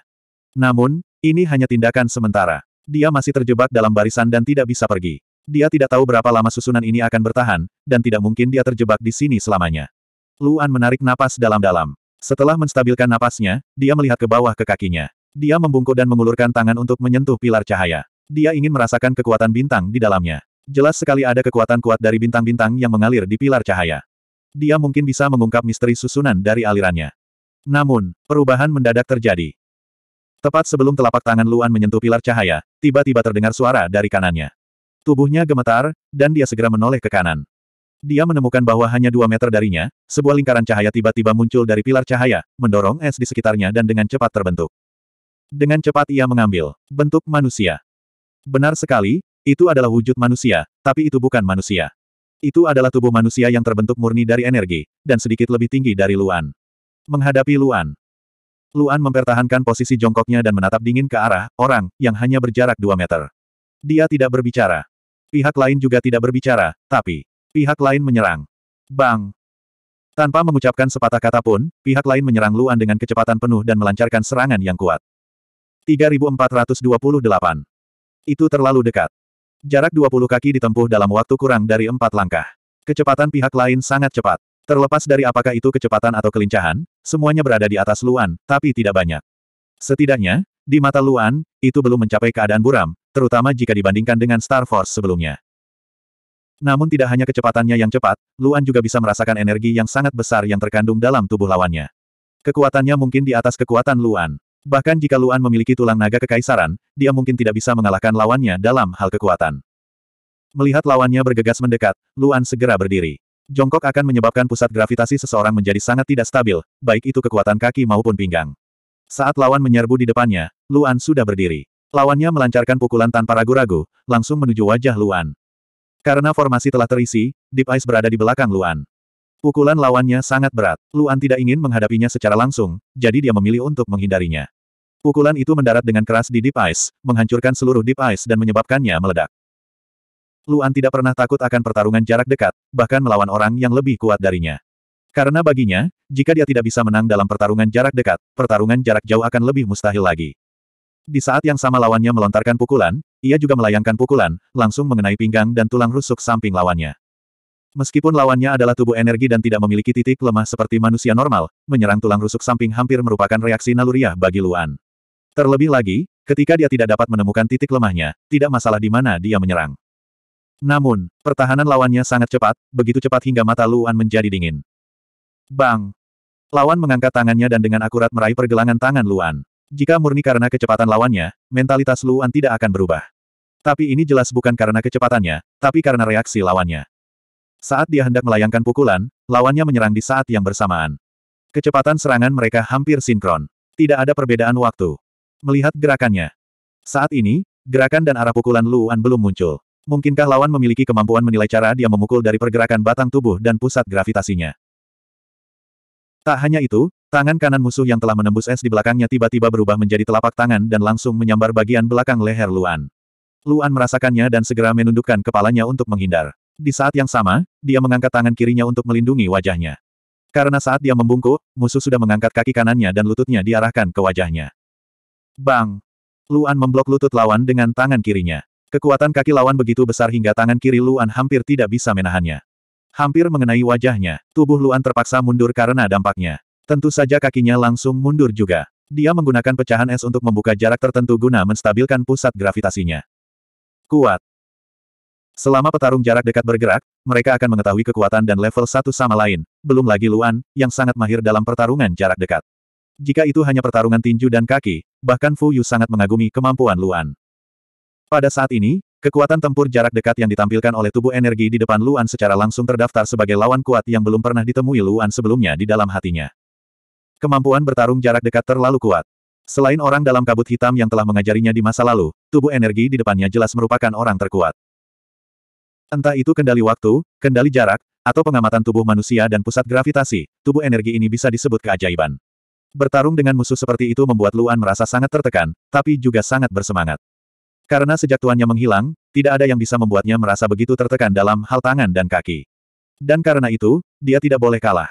Namun, ini hanya tindakan sementara. Dia masih terjebak dalam barisan dan tidak bisa pergi. Dia tidak tahu berapa lama susunan ini akan bertahan, dan tidak mungkin dia terjebak di sini selamanya. Luan menarik napas dalam-dalam. Setelah menstabilkan napasnya, dia melihat ke bawah ke kakinya. Dia membungkuk dan mengulurkan tangan untuk menyentuh pilar cahaya. Dia ingin merasakan kekuatan bintang di dalamnya. Jelas sekali ada kekuatan kuat dari bintang-bintang yang mengalir di pilar cahaya. Dia mungkin bisa mengungkap misteri susunan dari alirannya. Namun, perubahan mendadak terjadi. Tepat sebelum telapak tangan Luan menyentuh pilar cahaya, tiba-tiba terdengar suara dari kanannya. Tubuhnya gemetar, dan dia segera menoleh ke kanan. Dia menemukan bahwa hanya dua meter darinya, sebuah lingkaran cahaya tiba-tiba muncul dari pilar cahaya, mendorong es di sekitarnya dan dengan cepat terbentuk. Dengan cepat ia mengambil bentuk manusia. Benar sekali, itu adalah wujud manusia, tapi itu bukan manusia. Itu adalah tubuh manusia yang terbentuk murni dari energi, dan sedikit lebih tinggi dari Luan. Menghadapi Luan. Luan mempertahankan posisi jongkoknya dan menatap dingin ke arah orang yang hanya berjarak 2 meter. Dia tidak berbicara. Pihak lain juga tidak berbicara, tapi pihak lain menyerang. Bang! Tanpa mengucapkan sepatah kata pun, pihak lain menyerang Luan dengan kecepatan penuh dan melancarkan serangan yang kuat. 3428. Itu terlalu dekat. Jarak 20 kaki ditempuh dalam waktu kurang dari empat langkah. Kecepatan pihak lain sangat cepat. Terlepas dari apakah itu kecepatan atau kelincahan, semuanya berada di atas Luan, tapi tidak banyak. Setidaknya, di mata Luan, itu belum mencapai keadaan buram, terutama jika dibandingkan dengan Star Force sebelumnya. Namun tidak hanya kecepatannya yang cepat, Luan juga bisa merasakan energi yang sangat besar yang terkandung dalam tubuh lawannya. Kekuatannya mungkin di atas kekuatan Luan. Bahkan jika Luan memiliki tulang naga kekaisaran, dia mungkin tidak bisa mengalahkan lawannya dalam hal kekuatan. Melihat lawannya bergegas mendekat, Luan segera berdiri. Jongkok akan menyebabkan pusat gravitasi seseorang menjadi sangat tidak stabil, baik itu kekuatan kaki maupun pinggang. Saat lawan menyerbu di depannya, Luan sudah berdiri. Lawannya melancarkan pukulan tanpa ragu-ragu, langsung menuju wajah Luan. Karena formasi telah terisi, Deep Ice berada di belakang Luan. Pukulan lawannya sangat berat. Luan tidak ingin menghadapinya secara langsung, jadi dia memilih untuk menghindarinya. Pukulan itu mendarat dengan keras di Deep Ice, menghancurkan seluruh Deep Ice dan menyebabkannya meledak. Luan tidak pernah takut akan pertarungan jarak dekat, bahkan melawan orang yang lebih kuat darinya. Karena baginya, jika dia tidak bisa menang dalam pertarungan jarak dekat, pertarungan jarak jauh akan lebih mustahil lagi. Di saat yang sama lawannya melontarkan pukulan, ia juga melayangkan pukulan, langsung mengenai pinggang dan tulang rusuk samping lawannya. Meskipun lawannya adalah tubuh energi dan tidak memiliki titik lemah seperti manusia normal, menyerang tulang rusuk samping hampir merupakan reaksi naluriah bagi Luan. Terlebih lagi, ketika dia tidak dapat menemukan titik lemahnya, tidak masalah di mana dia menyerang. Namun, pertahanan lawannya sangat cepat, begitu cepat hingga mata Luan menjadi dingin. Bang! Lawan mengangkat tangannya dan dengan akurat meraih pergelangan tangan Luan. Jika murni karena kecepatan lawannya, mentalitas Luan tidak akan berubah. Tapi ini jelas bukan karena kecepatannya, tapi karena reaksi lawannya. Saat dia hendak melayangkan pukulan, lawannya menyerang di saat yang bersamaan. Kecepatan serangan mereka hampir sinkron. Tidak ada perbedaan waktu. Melihat gerakannya. Saat ini, gerakan dan arah pukulan Luan belum muncul. Mungkinkah lawan memiliki kemampuan menilai cara dia memukul dari pergerakan batang tubuh dan pusat gravitasinya? Tak hanya itu, tangan kanan musuh yang telah menembus es di belakangnya tiba-tiba berubah menjadi telapak tangan dan langsung menyambar bagian belakang leher Luan. Luan merasakannya dan segera menundukkan kepalanya untuk menghindar. Di saat yang sama, dia mengangkat tangan kirinya untuk melindungi wajahnya. Karena saat dia membungkuk, musuh sudah mengangkat kaki kanannya dan lututnya diarahkan ke wajahnya. Bang! Luan memblok lutut lawan dengan tangan kirinya. Kekuatan kaki lawan begitu besar hingga tangan kiri Luan hampir tidak bisa menahannya. Hampir mengenai wajahnya, tubuh Luan terpaksa mundur karena dampaknya. Tentu saja kakinya langsung mundur juga. Dia menggunakan pecahan es untuk membuka jarak tertentu guna menstabilkan pusat gravitasinya. Kuat. Selama petarung jarak dekat bergerak, mereka akan mengetahui kekuatan dan level satu sama lain, belum lagi Luan, yang sangat mahir dalam pertarungan jarak dekat. Jika itu hanya pertarungan tinju dan kaki, bahkan Fu Yu sangat mengagumi kemampuan Luan. Pada saat ini, kekuatan tempur jarak dekat yang ditampilkan oleh tubuh energi di depan Luan secara langsung terdaftar sebagai lawan kuat yang belum pernah ditemui Luan sebelumnya di dalam hatinya. Kemampuan bertarung jarak dekat terlalu kuat. Selain orang dalam kabut hitam yang telah mengajarinya di masa lalu, tubuh energi di depannya jelas merupakan orang terkuat. Entah itu kendali waktu, kendali jarak, atau pengamatan tubuh manusia dan pusat gravitasi, tubuh energi ini bisa disebut keajaiban. Bertarung dengan musuh seperti itu membuat Luan merasa sangat tertekan, tapi juga sangat bersemangat. Karena sejak tuannya menghilang, tidak ada yang bisa membuatnya merasa begitu tertekan dalam hal tangan dan kaki. Dan karena itu, dia tidak boleh kalah.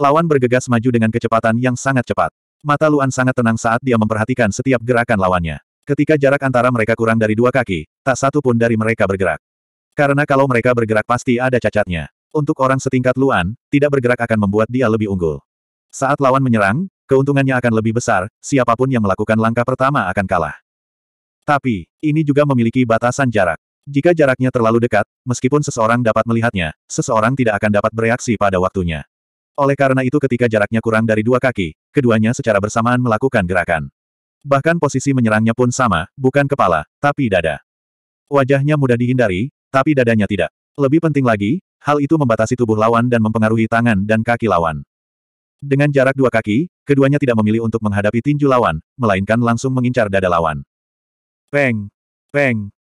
Lawan bergegas maju dengan kecepatan yang sangat cepat. Mata Luan sangat tenang saat dia memperhatikan setiap gerakan lawannya. Ketika jarak antara mereka kurang dari dua kaki, tak satu pun dari mereka bergerak. Karena kalau mereka bergerak pasti ada cacatnya. Untuk orang setingkat Luan, tidak bergerak akan membuat dia lebih unggul. Saat lawan menyerang, keuntungannya akan lebih besar, siapapun yang melakukan langkah pertama akan kalah. Tapi, ini juga memiliki batasan jarak. Jika jaraknya terlalu dekat, meskipun seseorang dapat melihatnya, seseorang tidak akan dapat bereaksi pada waktunya. Oleh karena itu ketika jaraknya kurang dari dua kaki, keduanya secara bersamaan melakukan gerakan. Bahkan posisi menyerangnya pun sama, bukan kepala, tapi dada. Wajahnya mudah dihindari, tapi dadanya tidak. Lebih penting lagi, hal itu membatasi tubuh lawan dan mempengaruhi tangan dan kaki lawan. Dengan jarak dua kaki, keduanya tidak memilih untuk menghadapi tinju lawan, melainkan langsung mengincar dada lawan. Peng! Peng!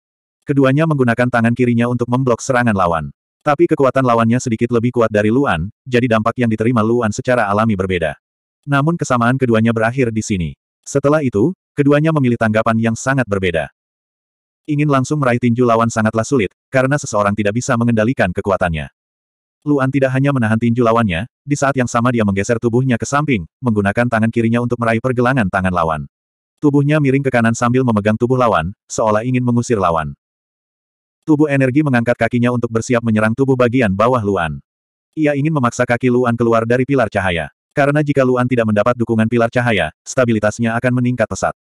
Keduanya menggunakan tangan kirinya untuk memblok serangan lawan. Tapi kekuatan lawannya sedikit lebih kuat dari Luan, jadi dampak yang diterima Luan secara alami berbeda. Namun kesamaan keduanya berakhir di sini. Setelah itu, keduanya memilih tanggapan yang sangat berbeda. Ingin langsung meraih tinju lawan sangatlah sulit, karena seseorang tidak bisa mengendalikan kekuatannya. Luan tidak hanya menahan tinju lawannya, di saat yang sama dia menggeser tubuhnya ke samping, menggunakan tangan kirinya untuk meraih pergelangan tangan lawan. Tubuhnya miring ke kanan sambil memegang tubuh lawan, seolah ingin mengusir lawan. Tubuh energi mengangkat kakinya untuk bersiap menyerang tubuh bagian bawah Luan. Ia ingin memaksa kaki Luan keluar dari pilar cahaya. Karena jika Luan tidak mendapat dukungan pilar cahaya, stabilitasnya akan meningkat pesat.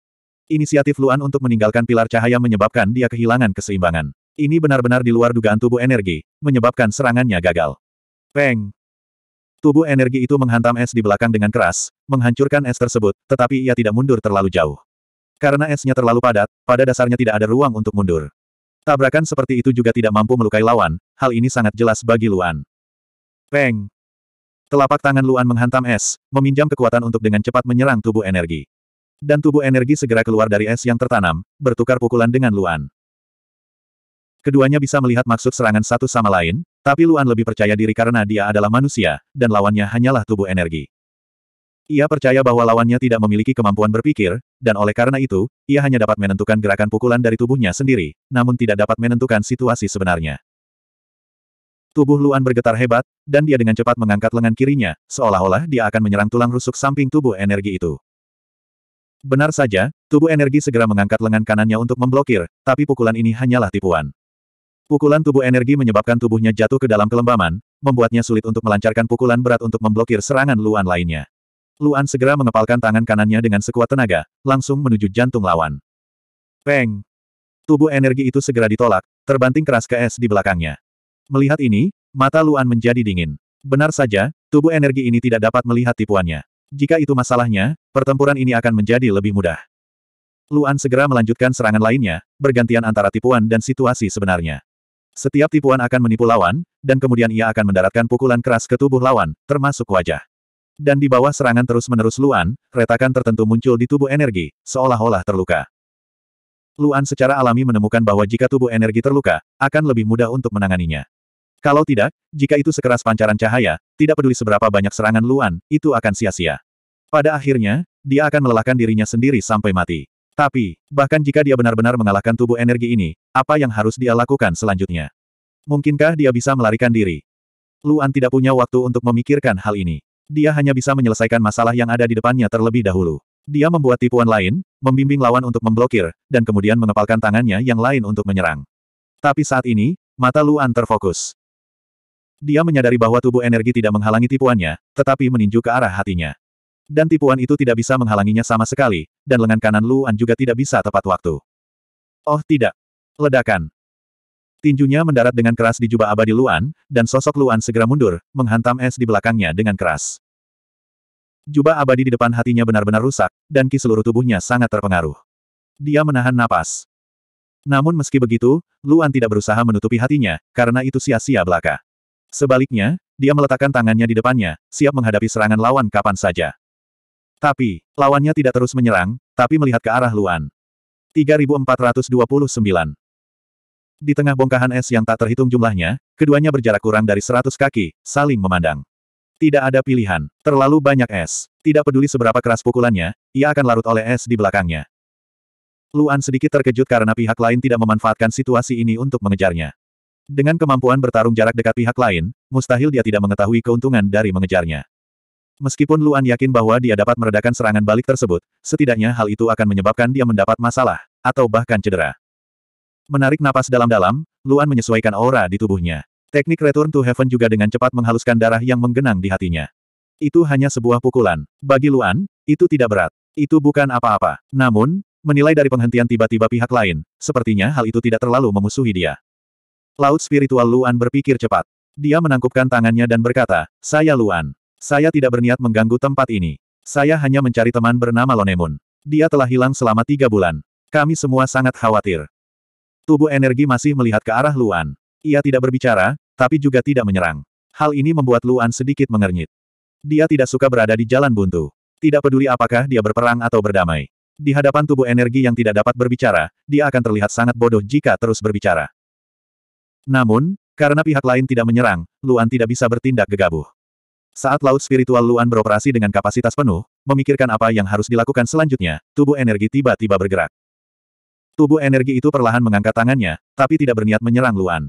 Inisiatif Luan untuk meninggalkan pilar cahaya menyebabkan dia kehilangan keseimbangan. Ini benar-benar di luar dugaan tubuh energi, menyebabkan serangannya gagal. Peng! Tubuh energi itu menghantam es di belakang dengan keras, menghancurkan es tersebut, tetapi ia tidak mundur terlalu jauh. Karena esnya terlalu padat, pada dasarnya tidak ada ruang untuk mundur. Tabrakan seperti itu juga tidak mampu melukai lawan, hal ini sangat jelas bagi Luan. Peng! Telapak tangan Luan menghantam es, meminjam kekuatan untuk dengan cepat menyerang tubuh energi. Dan tubuh energi segera keluar dari es yang tertanam, bertukar pukulan dengan Luan. Keduanya bisa melihat maksud serangan satu sama lain, tapi Luan lebih percaya diri karena dia adalah manusia, dan lawannya hanyalah tubuh energi. Ia percaya bahwa lawannya tidak memiliki kemampuan berpikir, dan oleh karena itu, ia hanya dapat menentukan gerakan pukulan dari tubuhnya sendiri, namun tidak dapat menentukan situasi sebenarnya. Tubuh Luan bergetar hebat, dan dia dengan cepat mengangkat lengan kirinya, seolah-olah dia akan menyerang tulang rusuk samping tubuh energi itu. Benar saja, tubuh energi segera mengangkat lengan kanannya untuk memblokir, tapi pukulan ini hanyalah tipuan. Pukulan tubuh energi menyebabkan tubuhnya jatuh ke dalam kelembaman, membuatnya sulit untuk melancarkan pukulan berat untuk memblokir serangan Luan lainnya. Luan segera mengepalkan tangan kanannya dengan sekuat tenaga, langsung menuju jantung lawan. Peng! Tubuh energi itu segera ditolak, terbanting keras ke es di belakangnya. Melihat ini, mata Luan menjadi dingin. Benar saja, tubuh energi ini tidak dapat melihat tipuannya. Jika itu masalahnya, pertempuran ini akan menjadi lebih mudah. Luan segera melanjutkan serangan lainnya, bergantian antara tipuan dan situasi sebenarnya. Setiap tipuan akan menipu lawan, dan kemudian ia akan mendaratkan pukulan keras ke tubuh lawan, termasuk wajah. Dan di bawah serangan terus-menerus Luan, retakan tertentu muncul di tubuh energi, seolah-olah terluka. Luan secara alami menemukan bahwa jika tubuh energi terluka, akan lebih mudah untuk menanganinya. Kalau tidak, jika itu sekeras pancaran cahaya, tidak peduli seberapa banyak serangan Luan, itu akan sia-sia. Pada akhirnya, dia akan melelahkan dirinya sendiri sampai mati. Tapi, bahkan jika dia benar-benar mengalahkan tubuh energi ini, apa yang harus dia lakukan selanjutnya? Mungkinkah dia bisa melarikan diri? Luan tidak punya waktu untuk memikirkan hal ini. Dia hanya bisa menyelesaikan masalah yang ada di depannya terlebih dahulu. Dia membuat tipuan lain, membimbing lawan untuk memblokir, dan kemudian mengepalkan tangannya yang lain untuk menyerang. Tapi saat ini, mata Luan terfokus. Dia menyadari bahwa tubuh energi tidak menghalangi tipuannya, tetapi meninju ke arah hatinya. Dan tipuan itu tidak bisa menghalanginya sama sekali, dan lengan kanan Luan juga tidak bisa tepat waktu. Oh tidak. Ledakan. Tinjunya mendarat dengan keras di jubah abadi Luan, dan sosok Luan segera mundur, menghantam es di belakangnya dengan keras. Jubah abadi di depan hatinya benar-benar rusak, dan ki seluruh tubuhnya sangat terpengaruh. Dia menahan napas. Namun meski begitu, Luan tidak berusaha menutupi hatinya, karena itu sia-sia belaka. Sebaliknya, dia meletakkan tangannya di depannya, siap menghadapi serangan lawan kapan saja. Tapi, lawannya tidak terus menyerang, tapi melihat ke arah Luan. 3429 Di tengah bongkahan es yang tak terhitung jumlahnya, keduanya berjarak kurang dari 100 kaki, saling memandang. Tidak ada pilihan, terlalu banyak es. Tidak peduli seberapa keras pukulannya, ia akan larut oleh es di belakangnya. Luan sedikit terkejut karena pihak lain tidak memanfaatkan situasi ini untuk mengejarnya. Dengan kemampuan bertarung jarak dekat pihak lain, mustahil dia tidak mengetahui keuntungan dari mengejarnya. Meskipun Luan yakin bahwa dia dapat meredakan serangan balik tersebut, setidaknya hal itu akan menyebabkan dia mendapat masalah, atau bahkan cedera. Menarik napas dalam-dalam, Luan menyesuaikan aura di tubuhnya. Teknik Return to Heaven juga dengan cepat menghaluskan darah yang menggenang di hatinya. Itu hanya sebuah pukulan. Bagi Luan, itu tidak berat. Itu bukan apa-apa. Namun, menilai dari penghentian tiba-tiba pihak lain, sepertinya hal itu tidak terlalu memusuhi dia. Laut spiritual Luan berpikir cepat. Dia menangkupkan tangannya dan berkata, Saya Luan. Saya tidak berniat mengganggu tempat ini. Saya hanya mencari teman bernama Lonemun. Dia telah hilang selama tiga bulan. Kami semua sangat khawatir. Tubuh energi masih melihat ke arah Luan. Ia tidak berbicara, tapi juga tidak menyerang. Hal ini membuat Luan sedikit mengernyit. Dia tidak suka berada di jalan buntu. Tidak peduli apakah dia berperang atau berdamai. Di hadapan tubuh energi yang tidak dapat berbicara, dia akan terlihat sangat bodoh jika terus berbicara. Namun, karena pihak lain tidak menyerang, Luan tidak bisa bertindak gegabah. Saat laut spiritual Luan beroperasi dengan kapasitas penuh, memikirkan apa yang harus dilakukan selanjutnya, tubuh energi tiba-tiba bergerak. Tubuh energi itu perlahan mengangkat tangannya, tapi tidak berniat menyerang Luan.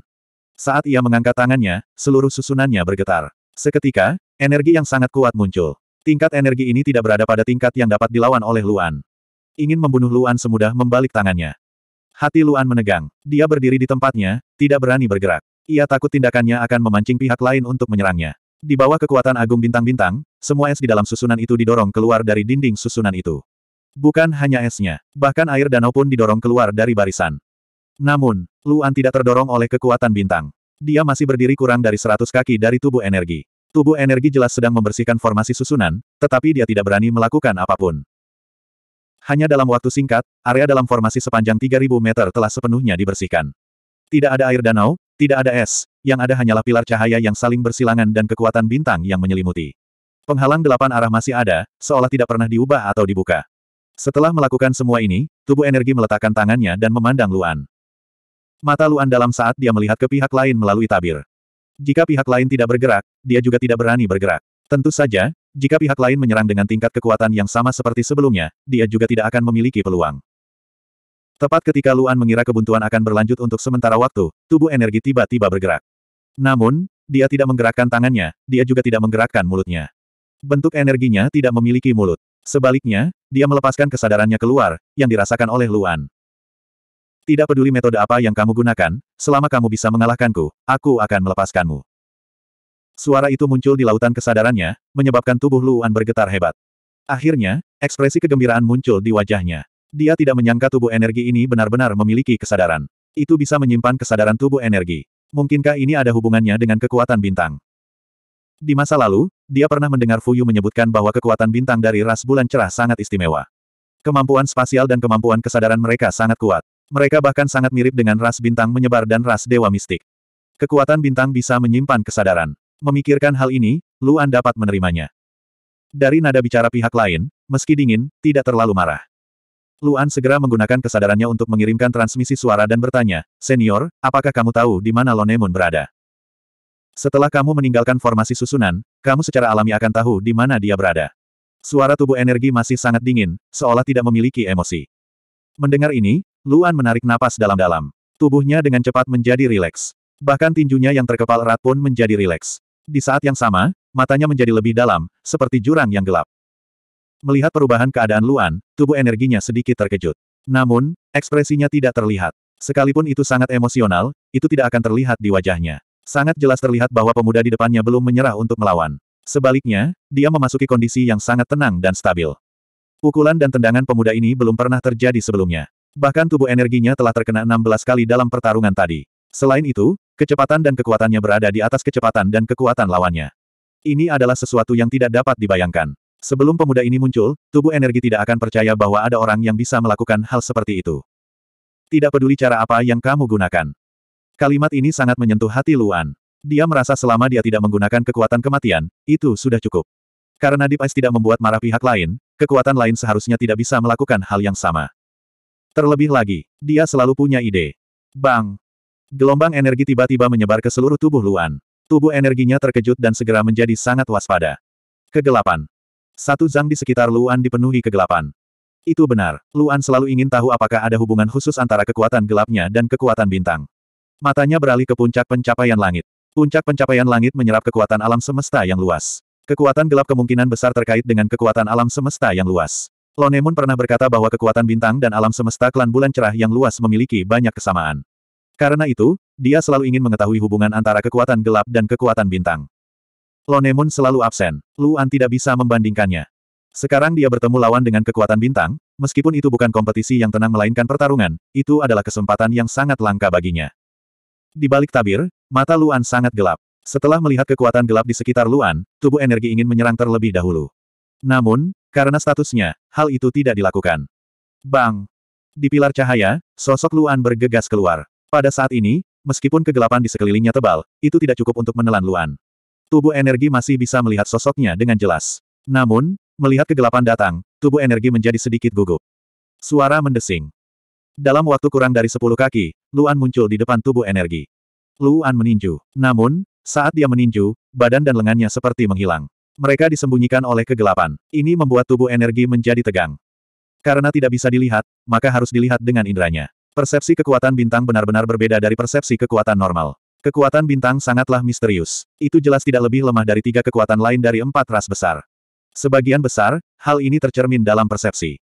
Saat ia mengangkat tangannya, seluruh susunannya bergetar. Seketika, energi yang sangat kuat muncul. Tingkat energi ini tidak berada pada tingkat yang dapat dilawan oleh Luan. Ingin membunuh Luan semudah membalik tangannya. Hati Luan menegang. Dia berdiri di tempatnya, tidak berani bergerak. Ia takut tindakannya akan memancing pihak lain untuk menyerangnya. Di bawah kekuatan agung bintang-bintang, semua es di dalam susunan itu didorong keluar dari dinding susunan itu. Bukan hanya esnya, bahkan air danau pun didorong keluar dari barisan. Namun, Luan tidak terdorong oleh kekuatan bintang. Dia masih berdiri kurang dari 100 kaki dari tubuh energi. Tubuh energi jelas sedang membersihkan formasi susunan, tetapi dia tidak berani melakukan apapun. Hanya dalam waktu singkat, area dalam formasi sepanjang 3000 meter telah sepenuhnya dibersihkan. Tidak ada air danau, tidak ada es, yang ada hanyalah pilar cahaya yang saling bersilangan dan kekuatan bintang yang menyelimuti. Penghalang delapan arah masih ada, seolah tidak pernah diubah atau dibuka. Setelah melakukan semua ini, tubuh energi meletakkan tangannya dan memandang Luan. Mata Luan dalam saat dia melihat ke pihak lain melalui tabir. Jika pihak lain tidak bergerak, dia juga tidak berani bergerak. Tentu saja, jika pihak lain menyerang dengan tingkat kekuatan yang sama seperti sebelumnya, dia juga tidak akan memiliki peluang. Tepat ketika Luan mengira kebuntuan akan berlanjut untuk sementara waktu, tubuh energi tiba-tiba bergerak. Namun, dia tidak menggerakkan tangannya, dia juga tidak menggerakkan mulutnya. Bentuk energinya tidak memiliki mulut. Sebaliknya, dia melepaskan kesadarannya keluar, yang dirasakan oleh Luan. Tidak peduli metode apa yang kamu gunakan, selama kamu bisa mengalahkanku, aku akan melepaskanmu. Suara itu muncul di lautan kesadarannya, menyebabkan tubuh Luan bergetar hebat. Akhirnya, ekspresi kegembiraan muncul di wajahnya. Dia tidak menyangka tubuh energi ini benar-benar memiliki kesadaran. Itu bisa menyimpan kesadaran tubuh energi. Mungkinkah ini ada hubungannya dengan kekuatan bintang? Di masa lalu, dia pernah mendengar Fuyu menyebutkan bahwa kekuatan bintang dari ras bulan cerah sangat istimewa. Kemampuan spasial dan kemampuan kesadaran mereka sangat kuat. Mereka bahkan sangat mirip dengan ras bintang menyebar dan ras dewa mistik. Kekuatan bintang bisa menyimpan kesadaran. Memikirkan hal ini, Luan dapat menerimanya. Dari nada bicara pihak lain, meski dingin, tidak terlalu marah. Luan segera menggunakan kesadarannya untuk mengirimkan transmisi suara dan bertanya, Senior, apakah kamu tahu di mana Lonemun berada? Setelah kamu meninggalkan formasi susunan, kamu secara alami akan tahu di mana dia berada. Suara tubuh energi masih sangat dingin, seolah tidak memiliki emosi. Mendengar ini, Luan menarik napas dalam-dalam. Tubuhnya dengan cepat menjadi rileks. Bahkan tinjunya yang terkepal erat pun menjadi rileks. Di saat yang sama, matanya menjadi lebih dalam, seperti jurang yang gelap. Melihat perubahan keadaan Luan, tubuh energinya sedikit terkejut. Namun, ekspresinya tidak terlihat. Sekalipun itu sangat emosional, itu tidak akan terlihat di wajahnya. Sangat jelas terlihat bahwa pemuda di depannya belum menyerah untuk melawan. Sebaliknya, dia memasuki kondisi yang sangat tenang dan stabil. Pukulan dan tendangan pemuda ini belum pernah terjadi sebelumnya. Bahkan tubuh energinya telah terkena 16 kali dalam pertarungan tadi. Selain itu, Kecepatan dan kekuatannya berada di atas kecepatan dan kekuatan lawannya. Ini adalah sesuatu yang tidak dapat dibayangkan. Sebelum pemuda ini muncul, tubuh energi tidak akan percaya bahwa ada orang yang bisa melakukan hal seperti itu. Tidak peduli cara apa yang kamu gunakan. Kalimat ini sangat menyentuh hati Luan. Dia merasa selama dia tidak menggunakan kekuatan kematian, itu sudah cukup. Karena Deep Ice tidak membuat marah pihak lain, kekuatan lain seharusnya tidak bisa melakukan hal yang sama. Terlebih lagi, dia selalu punya ide. Bang! Gelombang energi tiba-tiba menyebar ke seluruh tubuh Luan. Tubuh energinya terkejut dan segera menjadi sangat waspada. Kegelapan. Satu zang di sekitar Luan dipenuhi kegelapan. Itu benar, Luan selalu ingin tahu apakah ada hubungan khusus antara kekuatan gelapnya dan kekuatan bintang. Matanya beralih ke puncak pencapaian langit. Puncak pencapaian langit menyerap kekuatan alam semesta yang luas. Kekuatan gelap kemungkinan besar terkait dengan kekuatan alam semesta yang luas. Lonemun pernah berkata bahwa kekuatan bintang dan alam semesta klan bulan cerah yang luas memiliki banyak kesamaan. Karena itu, dia selalu ingin mengetahui hubungan antara kekuatan gelap dan kekuatan bintang. Lonemun selalu absen, Luan tidak bisa membandingkannya. Sekarang dia bertemu lawan dengan kekuatan bintang, meskipun itu bukan kompetisi yang tenang melainkan pertarungan, itu adalah kesempatan yang sangat langka baginya. Di balik tabir, mata Luan sangat gelap. Setelah melihat kekuatan gelap di sekitar Luan, tubuh energi ingin menyerang terlebih dahulu. Namun, karena statusnya, hal itu tidak dilakukan. Bang! Di pilar cahaya, sosok Luan bergegas keluar. Pada saat ini, meskipun kegelapan di sekelilingnya tebal, itu tidak cukup untuk menelan Luan. Tubuh energi masih bisa melihat sosoknya dengan jelas. Namun, melihat kegelapan datang, tubuh energi menjadi sedikit gugup. Suara mendesing. Dalam waktu kurang dari sepuluh kaki, Luan muncul di depan tubuh energi. Luan meninju. Namun, saat dia meninju, badan dan lengannya seperti menghilang. Mereka disembunyikan oleh kegelapan. Ini membuat tubuh energi menjadi tegang. Karena tidak bisa dilihat, maka harus dilihat dengan indranya. Persepsi kekuatan bintang benar-benar berbeda dari persepsi kekuatan normal. Kekuatan bintang sangatlah misterius. Itu jelas tidak lebih lemah dari tiga kekuatan lain dari empat ras besar. Sebagian besar, hal ini tercermin dalam persepsi.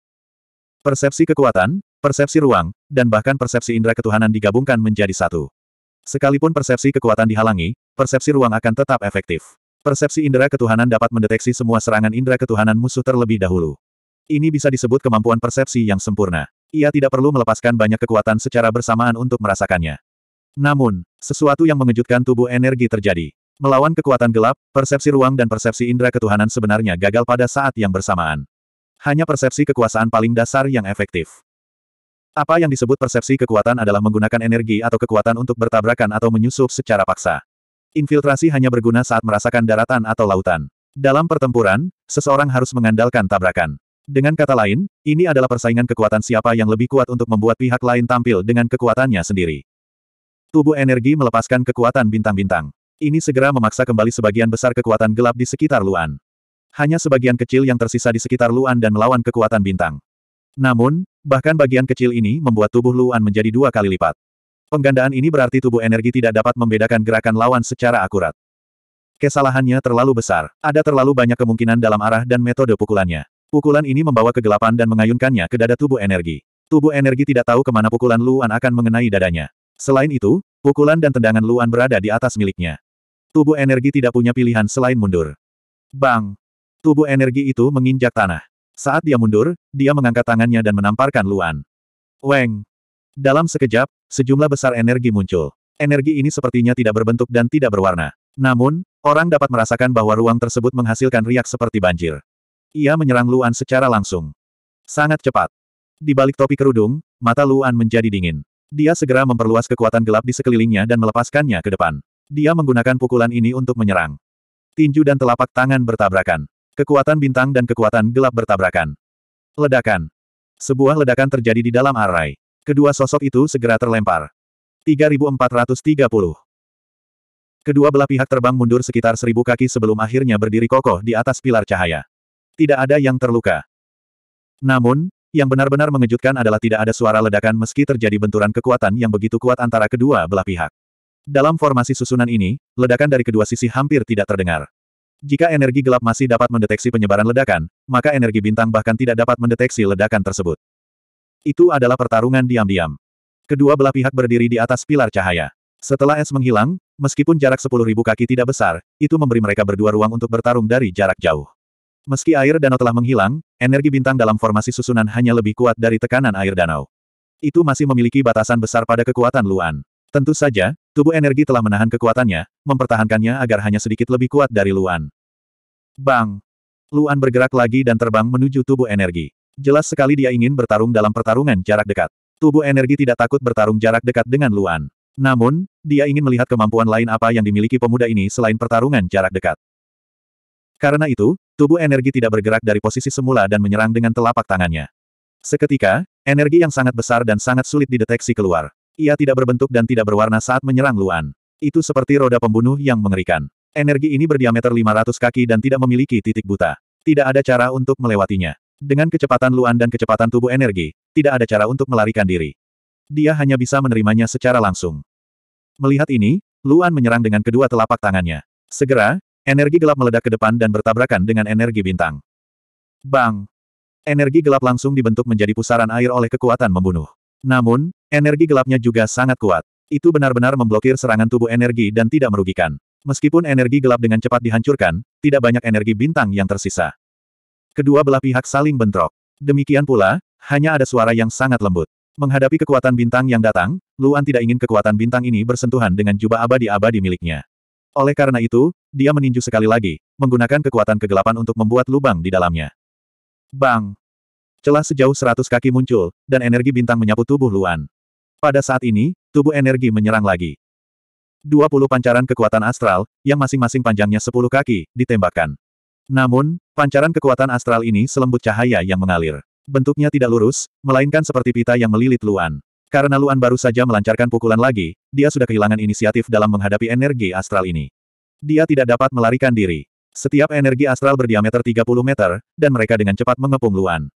Persepsi kekuatan, persepsi ruang, dan bahkan persepsi indera ketuhanan digabungkan menjadi satu. Sekalipun persepsi kekuatan dihalangi, persepsi ruang akan tetap efektif. Persepsi indera ketuhanan dapat mendeteksi semua serangan indera ketuhanan musuh terlebih dahulu. Ini bisa disebut kemampuan persepsi yang sempurna. Ia tidak perlu melepaskan banyak kekuatan secara bersamaan untuk merasakannya. Namun, sesuatu yang mengejutkan tubuh energi terjadi. Melawan kekuatan gelap, persepsi ruang dan persepsi indera ketuhanan sebenarnya gagal pada saat yang bersamaan. Hanya persepsi kekuasaan paling dasar yang efektif. Apa yang disebut persepsi kekuatan adalah menggunakan energi atau kekuatan untuk bertabrakan atau menyusup secara paksa. Infiltrasi hanya berguna saat merasakan daratan atau lautan. Dalam pertempuran, seseorang harus mengandalkan tabrakan. Dengan kata lain, ini adalah persaingan kekuatan siapa yang lebih kuat untuk membuat pihak lain tampil dengan kekuatannya sendiri. Tubuh energi melepaskan kekuatan bintang-bintang. Ini segera memaksa kembali sebagian besar kekuatan gelap di sekitar Luan. Hanya sebagian kecil yang tersisa di sekitar Luan dan melawan kekuatan bintang. Namun, bahkan bagian kecil ini membuat tubuh Luan menjadi dua kali lipat. Penggandaan ini berarti tubuh energi tidak dapat membedakan gerakan lawan secara akurat. Kesalahannya terlalu besar. Ada terlalu banyak kemungkinan dalam arah dan metode pukulannya. Pukulan ini membawa kegelapan dan mengayunkannya ke dada tubuh energi. Tubuh energi tidak tahu kemana pukulan Luan akan mengenai dadanya. Selain itu, pukulan dan tendangan Luan berada di atas miliknya. Tubuh energi tidak punya pilihan selain mundur. Bang! Tubuh energi itu menginjak tanah. Saat dia mundur, dia mengangkat tangannya dan menamparkan Luan. Weng! Dalam sekejap, sejumlah besar energi muncul. Energi ini sepertinya tidak berbentuk dan tidak berwarna. Namun, orang dapat merasakan bahwa ruang tersebut menghasilkan riak seperti banjir. Ia menyerang Luan secara langsung. Sangat cepat. Di balik topi kerudung, mata Luan menjadi dingin. Dia segera memperluas kekuatan gelap di sekelilingnya dan melepaskannya ke depan. Dia menggunakan pukulan ini untuk menyerang. Tinju dan telapak tangan bertabrakan. Kekuatan bintang dan kekuatan gelap bertabrakan. Ledakan. Sebuah ledakan terjadi di dalam arai. Kedua sosok itu segera terlempar. 3430. Kedua belah pihak terbang mundur sekitar seribu kaki sebelum akhirnya berdiri kokoh di atas pilar cahaya. Tidak ada yang terluka. Namun, yang benar-benar mengejutkan adalah tidak ada suara ledakan meski terjadi benturan kekuatan yang begitu kuat antara kedua belah pihak. Dalam formasi susunan ini, ledakan dari kedua sisi hampir tidak terdengar. Jika energi gelap masih dapat mendeteksi penyebaran ledakan, maka energi bintang bahkan tidak dapat mendeteksi ledakan tersebut. Itu adalah pertarungan diam-diam. Kedua belah pihak berdiri di atas pilar cahaya. Setelah es menghilang, meskipun jarak 10.000 kaki tidak besar, itu memberi mereka berdua ruang untuk bertarung dari jarak jauh. Meski air danau telah menghilang, energi bintang dalam formasi susunan hanya lebih kuat dari tekanan air danau. Itu masih memiliki batasan besar pada kekuatan Luan. Tentu saja, tubuh energi telah menahan kekuatannya, mempertahankannya agar hanya sedikit lebih kuat dari Luan. Bang! Luan bergerak lagi dan terbang menuju tubuh energi. Jelas sekali dia ingin bertarung dalam pertarungan jarak dekat. Tubuh energi tidak takut bertarung jarak dekat dengan Luan. Namun, dia ingin melihat kemampuan lain apa yang dimiliki pemuda ini selain pertarungan jarak dekat. Karena itu, tubuh energi tidak bergerak dari posisi semula dan menyerang dengan telapak tangannya. Seketika, energi yang sangat besar dan sangat sulit dideteksi keluar. Ia tidak berbentuk dan tidak berwarna saat menyerang Luan. Itu seperti roda pembunuh yang mengerikan. Energi ini berdiameter 500 kaki dan tidak memiliki titik buta. Tidak ada cara untuk melewatinya. Dengan kecepatan Luan dan kecepatan tubuh energi, tidak ada cara untuk melarikan diri. Dia hanya bisa menerimanya secara langsung. Melihat ini, Luan menyerang dengan kedua telapak tangannya. Segera, Energi gelap meledak ke depan dan bertabrakan dengan energi bintang. Bang! Energi gelap langsung dibentuk menjadi pusaran air oleh kekuatan membunuh. Namun, energi gelapnya juga sangat kuat. Itu benar-benar memblokir serangan tubuh energi dan tidak merugikan. Meskipun energi gelap dengan cepat dihancurkan, tidak banyak energi bintang yang tersisa. Kedua belah pihak saling bentrok. Demikian pula, hanya ada suara yang sangat lembut. Menghadapi kekuatan bintang yang datang, Luan tidak ingin kekuatan bintang ini bersentuhan dengan jubah abadi-abadi miliknya. Oleh karena itu, dia meninju sekali lagi, menggunakan kekuatan kegelapan untuk membuat lubang di dalamnya. Bang! Celah sejauh seratus kaki muncul, dan energi bintang menyapu tubuh Luan. Pada saat ini, tubuh energi menyerang lagi. Dua puluh pancaran kekuatan astral, yang masing-masing panjangnya sepuluh kaki, ditembakkan. Namun, pancaran kekuatan astral ini selembut cahaya yang mengalir. Bentuknya tidak lurus, melainkan seperti pita yang melilit Luan. Karena Luan baru saja melancarkan pukulan lagi, dia sudah kehilangan inisiatif dalam menghadapi energi astral ini. Dia tidak dapat melarikan diri. Setiap energi astral berdiameter 30 meter, dan mereka dengan cepat mengepung Luan.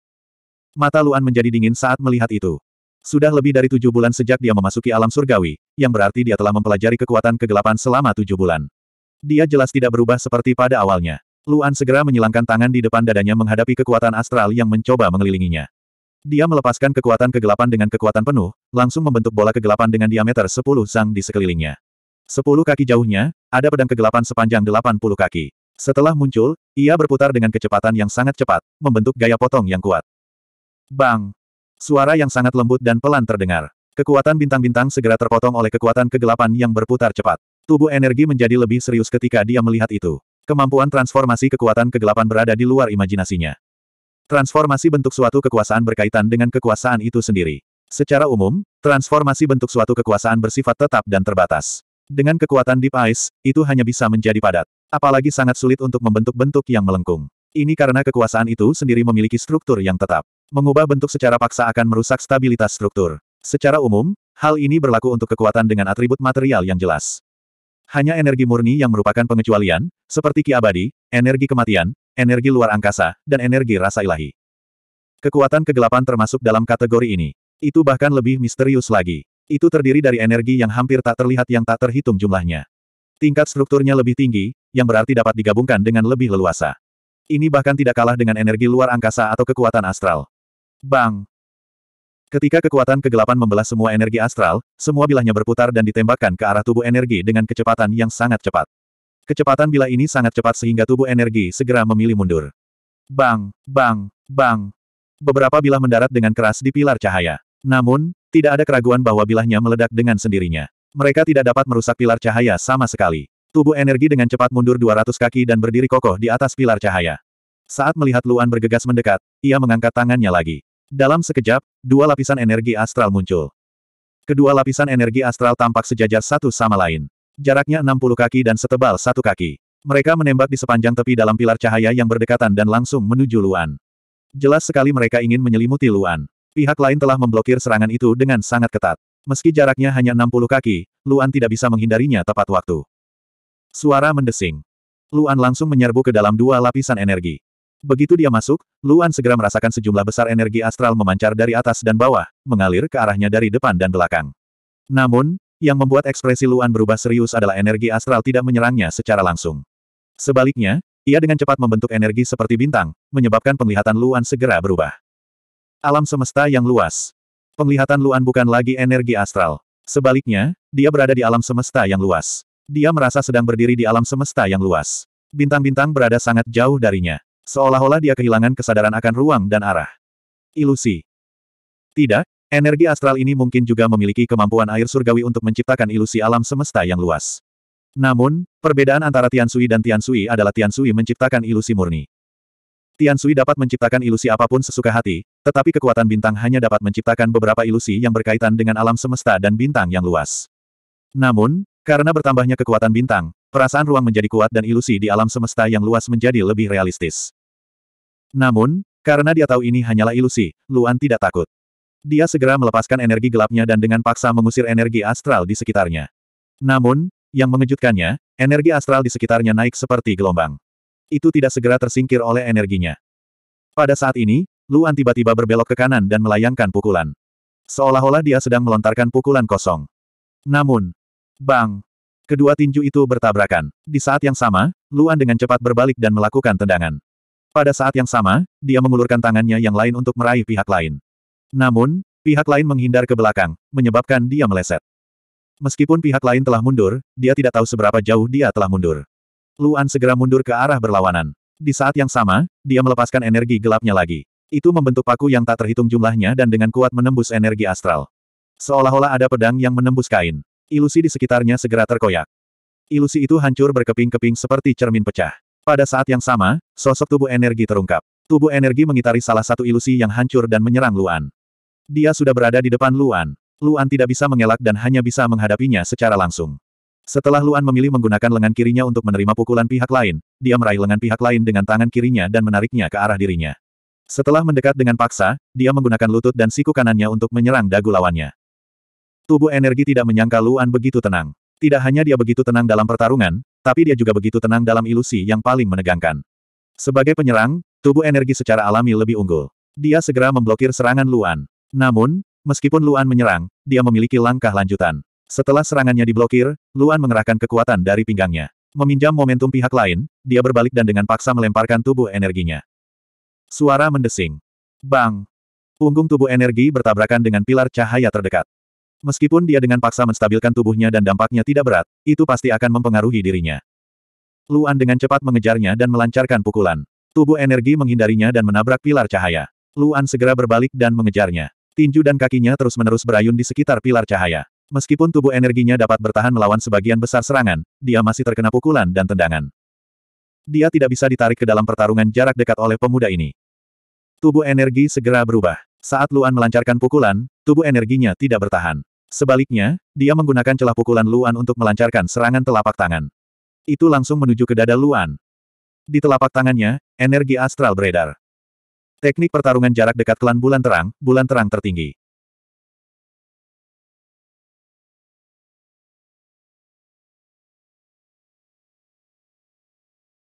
Mata Luan menjadi dingin saat melihat itu. Sudah lebih dari tujuh bulan sejak dia memasuki alam surgawi, yang berarti dia telah mempelajari kekuatan kegelapan selama tujuh bulan. Dia jelas tidak berubah seperti pada awalnya. Luan segera menyilangkan tangan di depan dadanya menghadapi kekuatan astral yang mencoba mengelilinginya. Dia melepaskan kekuatan kegelapan dengan kekuatan penuh, langsung membentuk bola kegelapan dengan diameter 10 zang di sekelilingnya. 10 kaki jauhnya, ada pedang kegelapan sepanjang 80 kaki. Setelah muncul, ia berputar dengan kecepatan yang sangat cepat, membentuk gaya potong yang kuat. Bang! Suara yang sangat lembut dan pelan terdengar. Kekuatan bintang-bintang segera terpotong oleh kekuatan kegelapan yang berputar cepat. Tubuh energi menjadi lebih serius ketika dia melihat itu. Kemampuan transformasi kekuatan kegelapan berada di luar imajinasinya. Transformasi bentuk suatu kekuasaan berkaitan dengan kekuasaan itu sendiri. Secara umum, transformasi bentuk suatu kekuasaan bersifat tetap dan terbatas. Dengan kekuatan Deep Ice, itu hanya bisa menjadi padat. Apalagi sangat sulit untuk membentuk bentuk yang melengkung. Ini karena kekuasaan itu sendiri memiliki struktur yang tetap. Mengubah bentuk secara paksa akan merusak stabilitas struktur. Secara umum, hal ini berlaku untuk kekuatan dengan atribut material yang jelas. Hanya energi murni yang merupakan pengecualian, seperti ki abadi, energi kematian, energi luar angkasa, dan energi rasa ilahi. Kekuatan kegelapan termasuk dalam kategori ini. Itu bahkan lebih misterius lagi. Itu terdiri dari energi yang hampir tak terlihat yang tak terhitung jumlahnya. Tingkat strukturnya lebih tinggi, yang berarti dapat digabungkan dengan lebih leluasa. Ini bahkan tidak kalah dengan energi luar angkasa atau kekuatan astral. Bang! Ketika kekuatan kegelapan membelah semua energi astral, semua bilahnya berputar dan ditembakkan ke arah tubuh energi dengan kecepatan yang sangat cepat. Kecepatan bilah ini sangat cepat sehingga tubuh energi segera memilih mundur. Bang, bang, bang. Beberapa bilah mendarat dengan keras di pilar cahaya. Namun, tidak ada keraguan bahwa bilahnya meledak dengan sendirinya. Mereka tidak dapat merusak pilar cahaya sama sekali. Tubuh energi dengan cepat mundur 200 kaki dan berdiri kokoh di atas pilar cahaya. Saat melihat Luan bergegas mendekat, ia mengangkat tangannya lagi. Dalam sekejap, dua lapisan energi astral muncul. Kedua lapisan energi astral tampak sejajar satu sama lain. Jaraknya 60 kaki dan setebal satu kaki. Mereka menembak di sepanjang tepi dalam pilar cahaya yang berdekatan dan langsung menuju Luan. Jelas sekali mereka ingin menyelimuti Luan. Pihak lain telah memblokir serangan itu dengan sangat ketat. Meski jaraknya hanya 60 kaki, Luan tidak bisa menghindarinya tepat waktu. Suara mendesing. Luan langsung menyerbu ke dalam dua lapisan energi. Begitu dia masuk, Luan segera merasakan sejumlah besar energi astral memancar dari atas dan bawah, mengalir ke arahnya dari depan dan belakang. Namun, yang membuat ekspresi Luan berubah serius adalah energi astral tidak menyerangnya secara langsung. Sebaliknya, ia dengan cepat membentuk energi seperti bintang, menyebabkan penglihatan Luan segera berubah. Alam semesta yang luas. Penglihatan Luan bukan lagi energi astral. Sebaliknya, dia berada di alam semesta yang luas. Dia merasa sedang berdiri di alam semesta yang luas. Bintang-bintang berada sangat jauh darinya. Seolah-olah dia kehilangan kesadaran akan ruang dan arah. Ilusi. Tidak, energi astral ini mungkin juga memiliki kemampuan air surgawi untuk menciptakan ilusi alam semesta yang luas. Namun, perbedaan antara Tian Sui dan Tian Sui adalah Tian Sui menciptakan ilusi murni. Tian Sui dapat menciptakan ilusi apapun sesuka hati, tetapi kekuatan bintang hanya dapat menciptakan beberapa ilusi yang berkaitan dengan alam semesta dan bintang yang luas. Namun, karena bertambahnya kekuatan bintang, Perasaan ruang menjadi kuat dan ilusi di alam semesta yang luas menjadi lebih realistis. Namun, karena dia tahu ini hanyalah ilusi, Luan tidak takut. Dia segera melepaskan energi gelapnya dan dengan paksa mengusir energi astral di sekitarnya. Namun, yang mengejutkannya, energi astral di sekitarnya naik seperti gelombang. Itu tidak segera tersingkir oleh energinya. Pada saat ini, Luan tiba-tiba berbelok ke kanan dan melayangkan pukulan. Seolah-olah dia sedang melontarkan pukulan kosong. Namun, bang, Kedua tinju itu bertabrakan. Di saat yang sama, Luan dengan cepat berbalik dan melakukan tendangan. Pada saat yang sama, dia mengulurkan tangannya yang lain untuk meraih pihak lain. Namun, pihak lain menghindar ke belakang, menyebabkan dia meleset. Meskipun pihak lain telah mundur, dia tidak tahu seberapa jauh dia telah mundur. Luan segera mundur ke arah berlawanan. Di saat yang sama, dia melepaskan energi gelapnya lagi. Itu membentuk paku yang tak terhitung jumlahnya dan dengan kuat menembus energi astral. Seolah-olah ada pedang yang menembus kain. Ilusi di sekitarnya segera terkoyak. Ilusi itu hancur berkeping-keping seperti cermin pecah. Pada saat yang sama, sosok tubuh energi terungkap. Tubuh energi mengitari salah satu ilusi yang hancur dan menyerang Luan. Dia sudah berada di depan Luan. Luan tidak bisa mengelak dan hanya bisa menghadapinya secara langsung. Setelah Luan memilih menggunakan lengan kirinya untuk menerima pukulan pihak lain, dia meraih lengan pihak lain dengan tangan kirinya dan menariknya ke arah dirinya. Setelah mendekat dengan paksa, dia menggunakan lutut dan siku kanannya untuk menyerang dagu lawannya. Tubuh energi tidak menyangka Luan begitu tenang. Tidak hanya dia begitu tenang dalam pertarungan, tapi dia juga begitu tenang dalam ilusi yang paling menegangkan. Sebagai penyerang, tubuh energi secara alami lebih unggul. Dia segera memblokir serangan Luan. Namun, meskipun Luan menyerang, dia memiliki langkah lanjutan. Setelah serangannya diblokir, Luan mengerahkan kekuatan dari pinggangnya. Meminjam momentum pihak lain, dia berbalik dan dengan paksa melemparkan tubuh energinya. Suara mendesing. Bang! Punggung tubuh energi bertabrakan dengan pilar cahaya terdekat. Meskipun dia dengan paksa menstabilkan tubuhnya dan dampaknya tidak berat, itu pasti akan mempengaruhi dirinya. Luan dengan cepat mengejarnya dan melancarkan pukulan. Tubuh energi menghindarinya dan menabrak pilar cahaya. Luan segera berbalik dan mengejarnya. Tinju dan kakinya terus-menerus berayun di sekitar pilar cahaya. Meskipun tubuh energinya dapat bertahan melawan sebagian besar serangan, dia masih terkena pukulan dan tendangan. Dia tidak bisa ditarik ke dalam pertarungan jarak dekat oleh pemuda ini. Tubuh energi segera berubah. Saat Luan melancarkan pukulan, tubuh energinya tidak bertahan. Sebaliknya, dia menggunakan celah pukulan Luan untuk melancarkan serangan telapak tangan. Itu langsung menuju ke dada Luan. Di telapak tangannya, energi astral beredar. Teknik pertarungan jarak dekat klan bulan terang, bulan terang tertinggi.